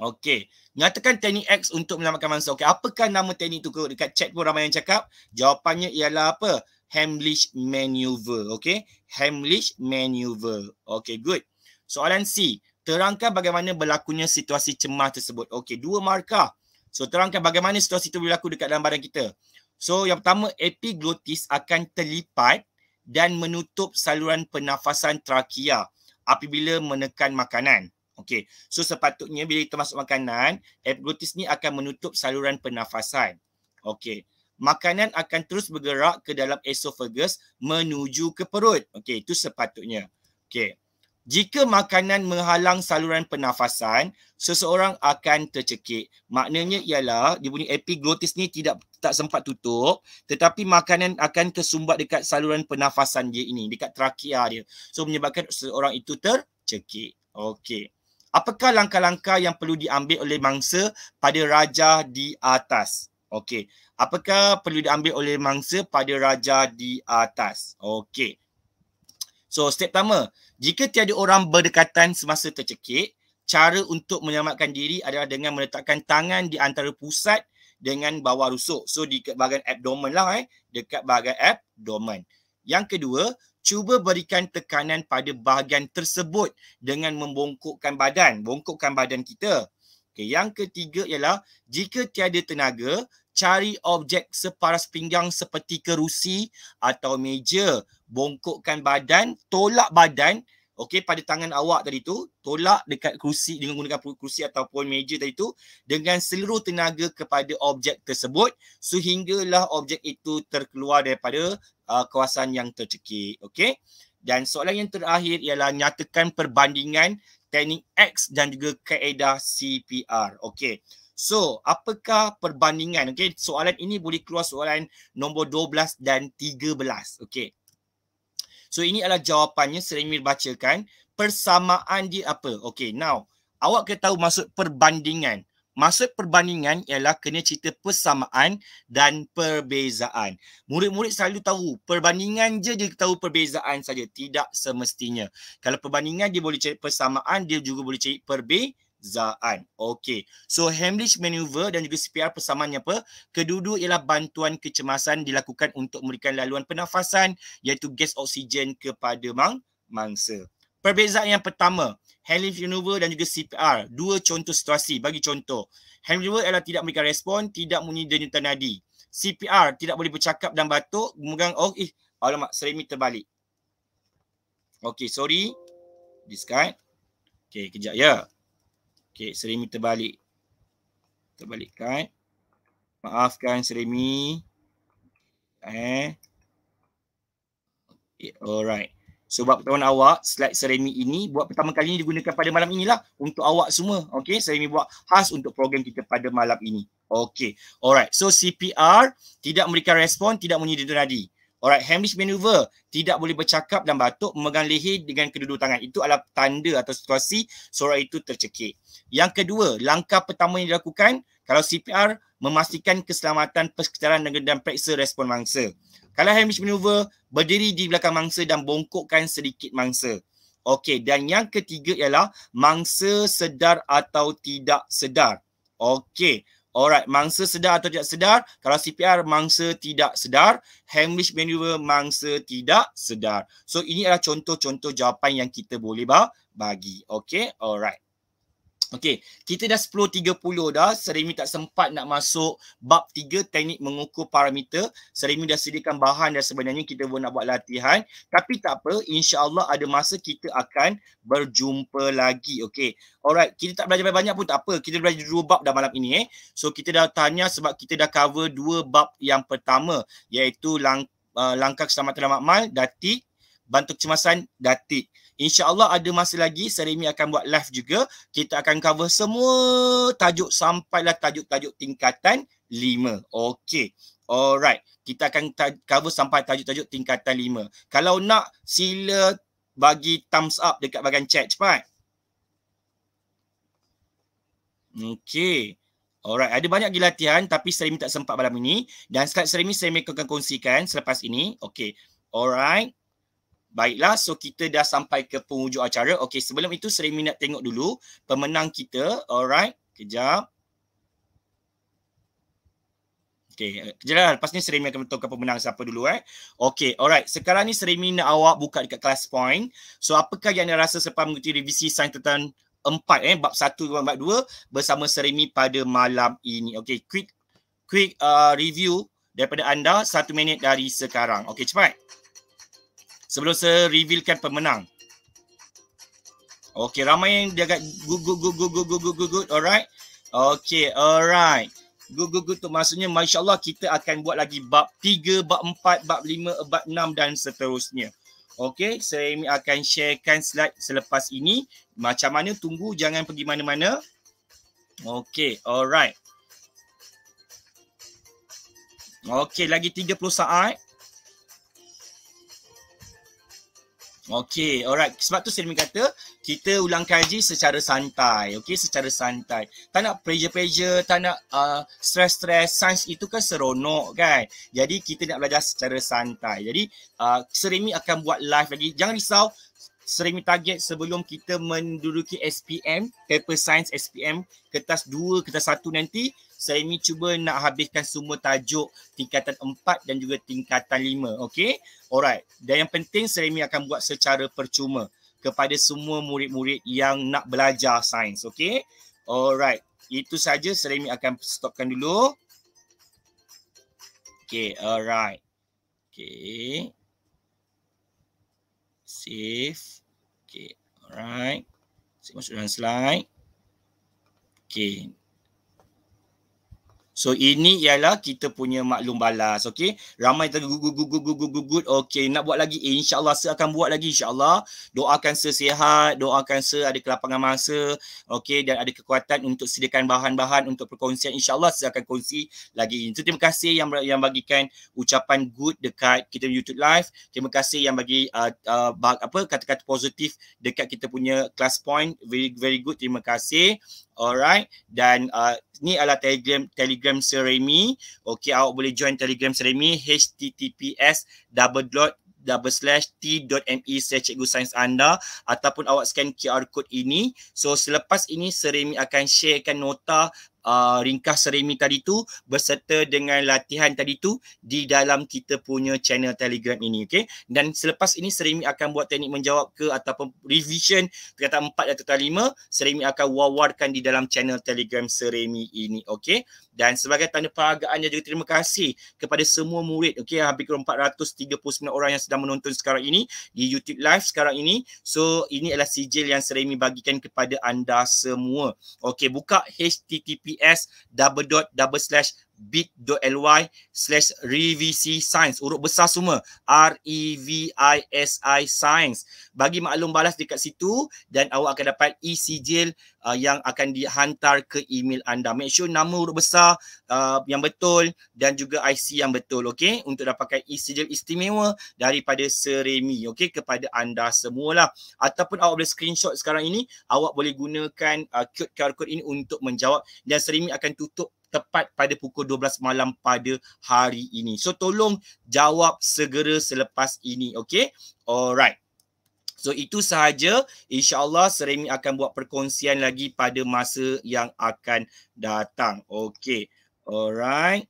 Okay. Nyatakan teknik X untuk menyelamatkan mangsa. Okay. Apakah nama teknik itu? Dekat chat pun ramai yang cakap. Jawapannya ialah apa? Hamlish Maneuver. Okay. Hamlish Maneuver. Okay. Good. Soalan C. Terangkan bagaimana berlakunya situasi cemas tersebut. Okay. Dua markah. So terangkan bagaimana situasi itu berlaku dekat dalam badan kita. So yang pertama epiglotis akan terlipat dan menutup saluran pernafasan trakea apabila menekan makanan. Okey. So sepatutnya bila kita masuk makanan, epiglotis ni akan menutup saluran pernafasan. Okey. Makanan akan terus bergerak ke dalam esophagus menuju ke perut. Okey, itu sepatutnya. Okey. Jika makanan menghalang saluran pernafasan, seseorang akan tercekik. Maknanya ialah dia punya epiglotis ni tidak tak sempat tutup tetapi makanan akan kesumbat dekat saluran pernafasan dia ini dekat trakea dia so menyebabkan seorang itu tercekik okey apakah langkah-langkah yang perlu diambil oleh mangsa pada raja di atas okey apakah perlu diambil oleh mangsa pada raja di atas okey so step pertama jika tiada orang berdekatan semasa tercekik cara untuk menyelamatkan diri adalah dengan meletakkan tangan di antara pusat dengan bawah rusuk. So di bahagian abdomen lah eh. Dekat bahagian abdomen. Yang kedua, cuba berikan tekanan pada bahagian tersebut dengan membongkukkan badan. Bongkukkan badan kita. Okay, yang ketiga ialah jika tiada tenaga, cari objek separas pinggang seperti kerusi atau meja. Bongkukkan badan, tolak badan okey pada tangan awak tadi tu tolak dekat kerusi dengan menggunakan kerusi ataupun meja tadi tu dengan seluruh tenaga kepada objek tersebut sehinggalah objek itu terkeluar daripada uh, kawasan yang tercekik okey dan soalan yang terakhir ialah nyatakan perbandingan teknik X dan juga kaedah CPR okey So, apakah perbandingan? Okey, soalan ini boleh keluar soalan nombor 12 dan 13. Okey, So ini adalah jawapannya Seremir bacakan. Persamaan dia apa? Okay now. Awak kena tahu maksud perbandingan. Maksud perbandingan ialah kena cerita persamaan dan perbezaan. Murid-murid selalu tahu perbandingan je dia tahu perbezaan saja. Tidak semestinya. Kalau perbandingan dia boleh cari persamaan, dia juga boleh cari perbezaan Zaan. Okey. So Hamlish maneuver dan juga CPR persamaannya apa? Kedua-dua ialah bantuan kecemasan dilakukan untuk memberikan laluan pernafasan iaitu gas oksigen kepada mang mangsa. Perbezaan yang pertama, Hamlish maneuver dan juga CPR. Dua contoh situasi. Bagi contoh, Hamlish maneuver ialah tidak memberikan respon, tidak bunyi denyutan nadi. CPR tidak boleh bercakap dan batuk, memegang oh ih, alamak, seremi terbalik. Okey, sorry. Discard. Okey, kejap ya. Yeah. Okey, seremi terbalik. Terbalikkan. Maafkan seremi. Eh. Okey, alright. So buat pertemuan awak, slide seremi ini buat pertama kali ini digunakan pada malam inilah untuk awak semua. Okey, seremi buat khas untuk program kita pada malam ini. Okey, alright. So CPR tidak memberikan respon, tidak menyedi nadi. Alright, Hamish maneuver tidak boleh bercakap dan batuk memegang leher dengan kedua-dua tangan. Itu adalah tanda atau situasi suara itu tercekik. Yang kedua, langkah pertama yang dilakukan kalau CPR memastikan keselamatan persekitaran dengan dan periksa respon mangsa. Kalau Hamish maneuver, berdiri di belakang mangsa dan bongkokkan sedikit mangsa. Okey, dan yang ketiga ialah mangsa sedar atau tidak sedar. Okey, Alright, mangsa sedar atau tidak sedar? Kalau CPR, mangsa tidak sedar. Hemlich maneuver, mangsa tidak sedar. So, ini adalah contoh-contoh jawapan yang kita boleh bagi. Okay, alright. Okey, kita dah 10.30 dah. Serimi tak sempat nak masuk bab 3 teknik mengukur parameter. Serimi dah sediakan bahan dan sebenarnya kita pun nak buat latihan. Tapi tak apa, insyaAllah ada masa kita akan berjumpa lagi. Okey, alright. Kita tak belajar banyak pun tak apa. Kita belajar dua bab dah malam ini eh. So kita dah tanya sebab kita dah cover dua bab yang pertama iaitu lang- uh, langkah keselamatan dan makmal, datik, bantu kecemasan, datik. InsyaAllah ada masa lagi Serimi akan buat live juga. Kita akan cover semua tajuk sampai lah tajuk-tajuk tingkatan 5. Okay. Alright. Kita akan cover sampai tajuk-tajuk tingkatan 5. Kalau nak sila bagi thumbs up dekat bahagian chat cepat. Okay. Alright, ada banyak lagi latihan tapi Serimi tak sempat malam ini. Dan sekarang Serimi, Serimi akan kongsikan selepas ini. Okay. Alright. Baiklah, so kita dah sampai ke penghujung acara. Okey, sebelum itu saya minat tengok dulu pemenang kita. Alright, kejap. Okay, kejap lah. Lepas ni Serimi akan menentukan pemenang siapa dulu eh. Okay, alright. Sekarang ni Serimi nak awak buka dekat class point. So, apakah yang anda rasa selepas mengikuti revisi sains tentang empat eh, bab satu dan bab dua bersama Serimi pada malam ini. Okay, quick quick uh, review daripada anda satu minit dari sekarang. Okay, cepat. Okay sebelum saya revealkan pemenang. Okey, ramai yang dia agak good, good, good, good, good, good, good, good, alright. Okey, alright. Good, good, good. Maksudnya, Masya Allah, kita akan buat lagi bab 3, bab 4, bab 5, bab 6 dan seterusnya. Okey, saya akan sharekan slide selepas ini. Macam mana, tunggu, jangan pergi mana-mana. Okey, alright. Okey, lagi 30 saat. Okay, alright. Sebab tu Selmi kata, kita ulang kaji secara santai. Okay, secara santai. Tak nak pressure-pressure, tak nak uh, stress-stress. Uh, Sains itu kan seronok kan. Jadi, kita nak belajar secara santai. Jadi, uh, Selmi akan buat live lagi. Jangan risau. Selmi target sebelum kita menduduki SPM, paper science SPM, kertas 2, kertas 1 nanti saya ni cuba nak habiskan semua tajuk tingkatan 4 dan juga tingkatan 5. Okey. Alright. Dan yang penting saya ni akan buat secara percuma kepada semua murid-murid yang nak belajar sains. Okey. Alright. Itu saja saya ni akan stopkan dulu. Okey. Alright. Okey. Save. Okey. Alright. Saya masuk dalam slide. Okay. So ini ialah kita punya maklum balas. Okay. Ramai okay? okay? Nak buat eh, buat lagi, lagi, lagi. saya saya akan akan masa, Dan ada kekuatan untuk untuk sediakan bahan-bahan Terima Terima kasih kasih yang yang yang bagikan ucapan good good. dekat dekat kita kita YouTube live. bagi uh, uh, apa kata-kata positif punya class point very very Terima kasih. Alright. Dan uh, ni adalah Telegram Telegram Seremi. Okey, awak boleh join Telegram Seremi https double dot double slash t.me slash cikgu sains anda ataupun awak scan QR code ini. So selepas ini Seremi akan sharekan nota uh, ringkas seremi tadi tu berserta dengan latihan tadi tu di dalam kita punya channel telegram ini okay dan selepas ini seremi akan buat teknik menjawab ke ataupun revision kata 4 atau kata 5 seremi akan wawarkan di dalam channel telegram seremi ini okay dan sebagai tanda peragaan juga terima kasih kepada semua murid okay hampir 439 orang yang sedang menonton sekarang ini di YouTube live sekarang ini so ini adalah sijil yang seremi bagikan kepada anda semua okay buka http https double dot double slash bit.ly slash revisi science urut besar semua r e v i s i science bagi maklum balas dekat situ dan awak akan dapat e sijil uh, yang akan dihantar ke email anda make sure nama urut besar uh, yang betul dan juga IC yang betul okay? untuk dapatkan e sijil istimewa daripada Seremi okay? kepada anda semualah ataupun awak boleh screenshot sekarang ini awak boleh gunakan uh, QR code ini untuk menjawab dan Seremi akan tutup tepat pada pukul 12 malam pada hari ini. So tolong jawab segera selepas ini, okay? Alright. So itu sahaja. InsyaAllah Seremi akan buat perkongsian lagi pada masa yang akan datang. Okay. Alright.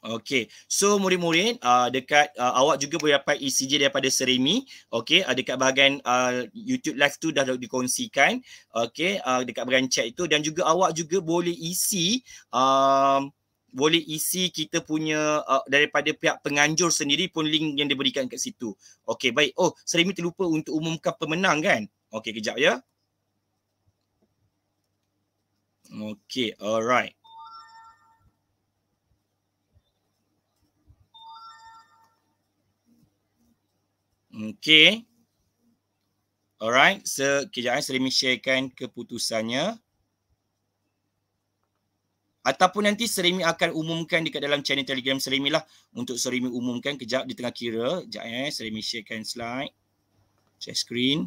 Okay, So murid-murid uh, dekat uh, awak juga boleh dapat ECG daripada Seremi. okay? uh, dekat bahagian uh, YouTube live tu dah dikongsikan. Okey, uh, dekat bahagian chat itu dan juga awak juga boleh isi e um, boleh isi e kita punya uh, daripada pihak penganjur sendiri pun link yang diberikan kat situ. okay? baik. Oh, Seremi terlupa untuk umumkan pemenang kan? Okey, kejap ya. Okay, alright. Okay. Alright. Sekejap eh, saya boleh sharekan keputusannya. Ataupun nanti Serimi akan umumkan dekat dalam channel Telegram Serimi lah. Untuk Serimi umumkan kejap di tengah kira. Sekejap ya. Serimi sharekan slide. Share screen.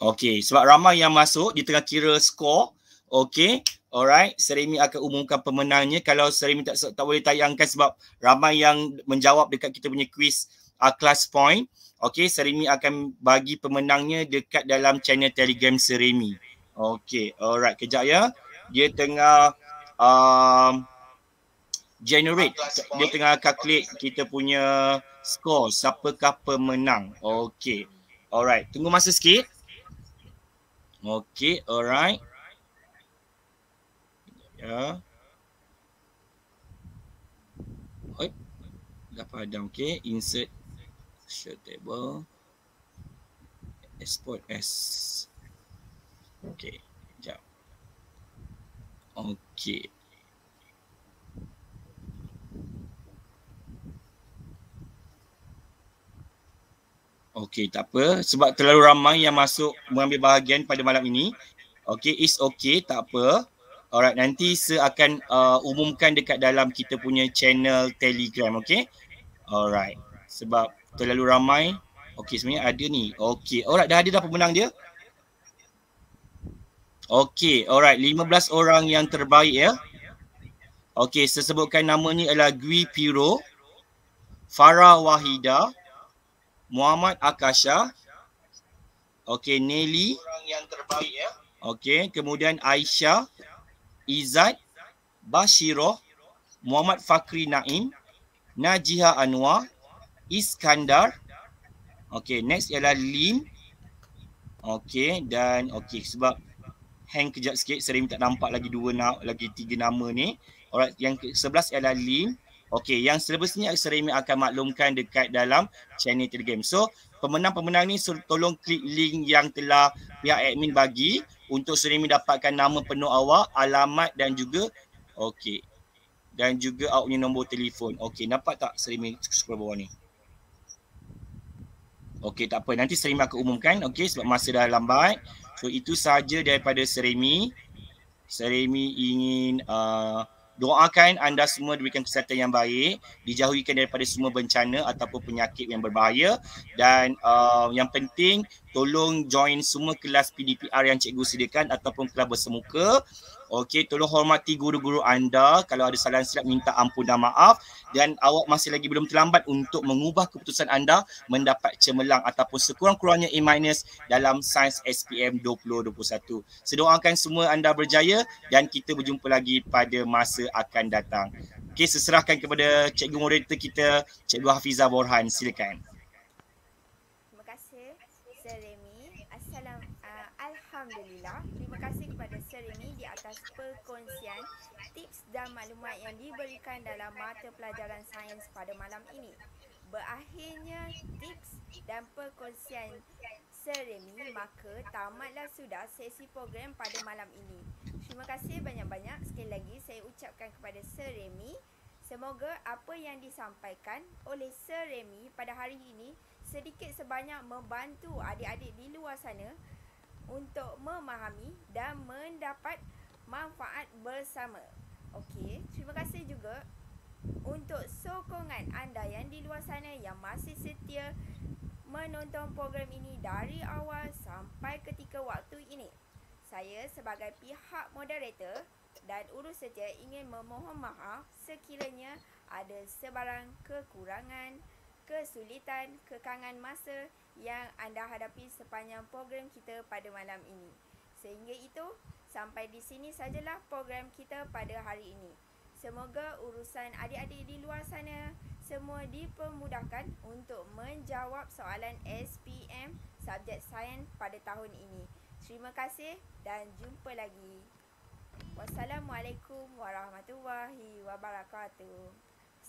Okay. Sebab ramai yang masuk di tengah kira score. Okay. Alright. Serimi akan umumkan pemenangnya. Kalau Serimi tak, tak boleh tayangkan sebab ramai yang menjawab dekat kita punya quiz uh, class point. Okay. Serimi akan bagi pemenangnya dekat dalam channel telegram Serimi. Okay. Alright. Kejap ya. Dia tengah um, generate. Ah, Dia tengah calculate kita punya score. Siapakah pemenang. Okay. Alright. Tunggu masa sikit. Okay. Alright. Ya. Oi. Dah padam okey. Insert share table. Export as. Okey. Jap. Okey. Okey, tak apa. Sebab terlalu ramai yang masuk mengambil bahagian pada malam ini. Okey, it's okay. Tak apa. Alright, nanti saya akan uh, umumkan dekat dalam kita punya channel Telegram, okay? Alright, sebab terlalu ramai. Okay, sebenarnya ada ni. Okay, alright, dah ada dah pemenang dia? Okay, alright, 15 orang yang terbaik ya. Okay, saya sebutkan nama ni adalah Gui Piro, Farah Wahida, Muhammad Akasha, okay, Nelly, orang yang terbaik ya. Okay, kemudian Aisyah, Izzat, Bashiroh, Muhammad Fakri Naim, Najihah Anwar, Iskandar. Okay, next ialah Lim. Okay, dan okay sebab hang kejap sikit sering tak nampak lagi dua na lagi tiga nama ni. Alright, yang ke sebelas ialah Lim. Okay, yang ni Serimi akan maklumkan dekat dalam channel Telegram. So, pemenang-pemenang ni tolong klik link yang telah pihak admin bagi untuk sering mendapatkan nama penuh awak, alamat dan juga okey. Dan juga awak punya nombor telefon. Okey, nampak tak Serimi scroll bawah ni? Okey, tak apa. Nanti Serimi akan umumkan. Okey, sebab masa dah lambat. So, itu sahaja daripada Serimi. Serimi ingin uh, doakan anda semua diberikan kesihatan yang baik, dijauhikan daripada semua bencana ataupun penyakit yang berbahaya dan uh, yang penting tolong join semua kelas PDPR yang cikgu sediakan ataupun kelas bersemuka Okey, tolong hormati guru-guru anda. Kalau ada salah silap, minta ampun dan maaf. Dan awak masih lagi belum terlambat untuk mengubah keputusan anda mendapat cemerlang ataupun sekurang-kurangnya A- dalam Sains SPM 2021. Saya doakan semua anda berjaya dan kita berjumpa lagi pada masa akan datang. Okey, seserahkan kepada cikgu moderator kita, Cikgu Hafizah Borhan. Silakan. dan maklumat yang diberikan dalam mata pelajaran sains pada malam ini. Berakhirnya tips dan perkongsian seremi maka tamatlah sudah sesi program pada malam ini. Terima kasih banyak-banyak sekali lagi saya ucapkan kepada seremi. Semoga apa yang disampaikan oleh seremi pada hari ini sedikit sebanyak membantu adik-adik di luar sana untuk memahami dan mendapat manfaat bersama. Okey, terima kasih juga untuk sokongan anda yang di luar sana yang masih setia menonton program ini dari awal sampai ketika waktu ini. Saya sebagai pihak moderator dan urus saja ingin memohon maaf sekiranya ada sebarang kekurangan, kesulitan, kekangan masa yang anda hadapi sepanjang program kita pada malam ini. Sehingga itu, Sampai di sini sajalah program kita pada hari ini. Semoga urusan adik-adik di luar sana semua dipermudahkan untuk menjawab soalan SPM subjek sains pada tahun ini. Terima kasih dan jumpa lagi. Wassalamualaikum warahmatullahi wabarakatuh.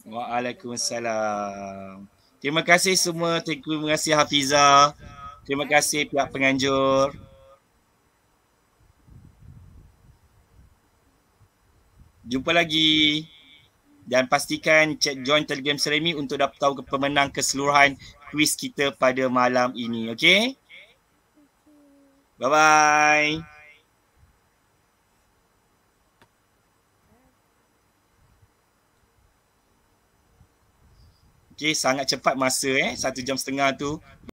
Waalaikumsalam. Terima kasih semua. Terima kasih Hafiza. Terima kasih pihak penganjur. Jumpa lagi. Dan pastikan join Telegram Seremi untuk dapat tahu ke pemenang keseluruhan kuis kita pada malam ini. Okay? Bye-bye. Okay, sangat cepat masa eh. Satu jam setengah tu.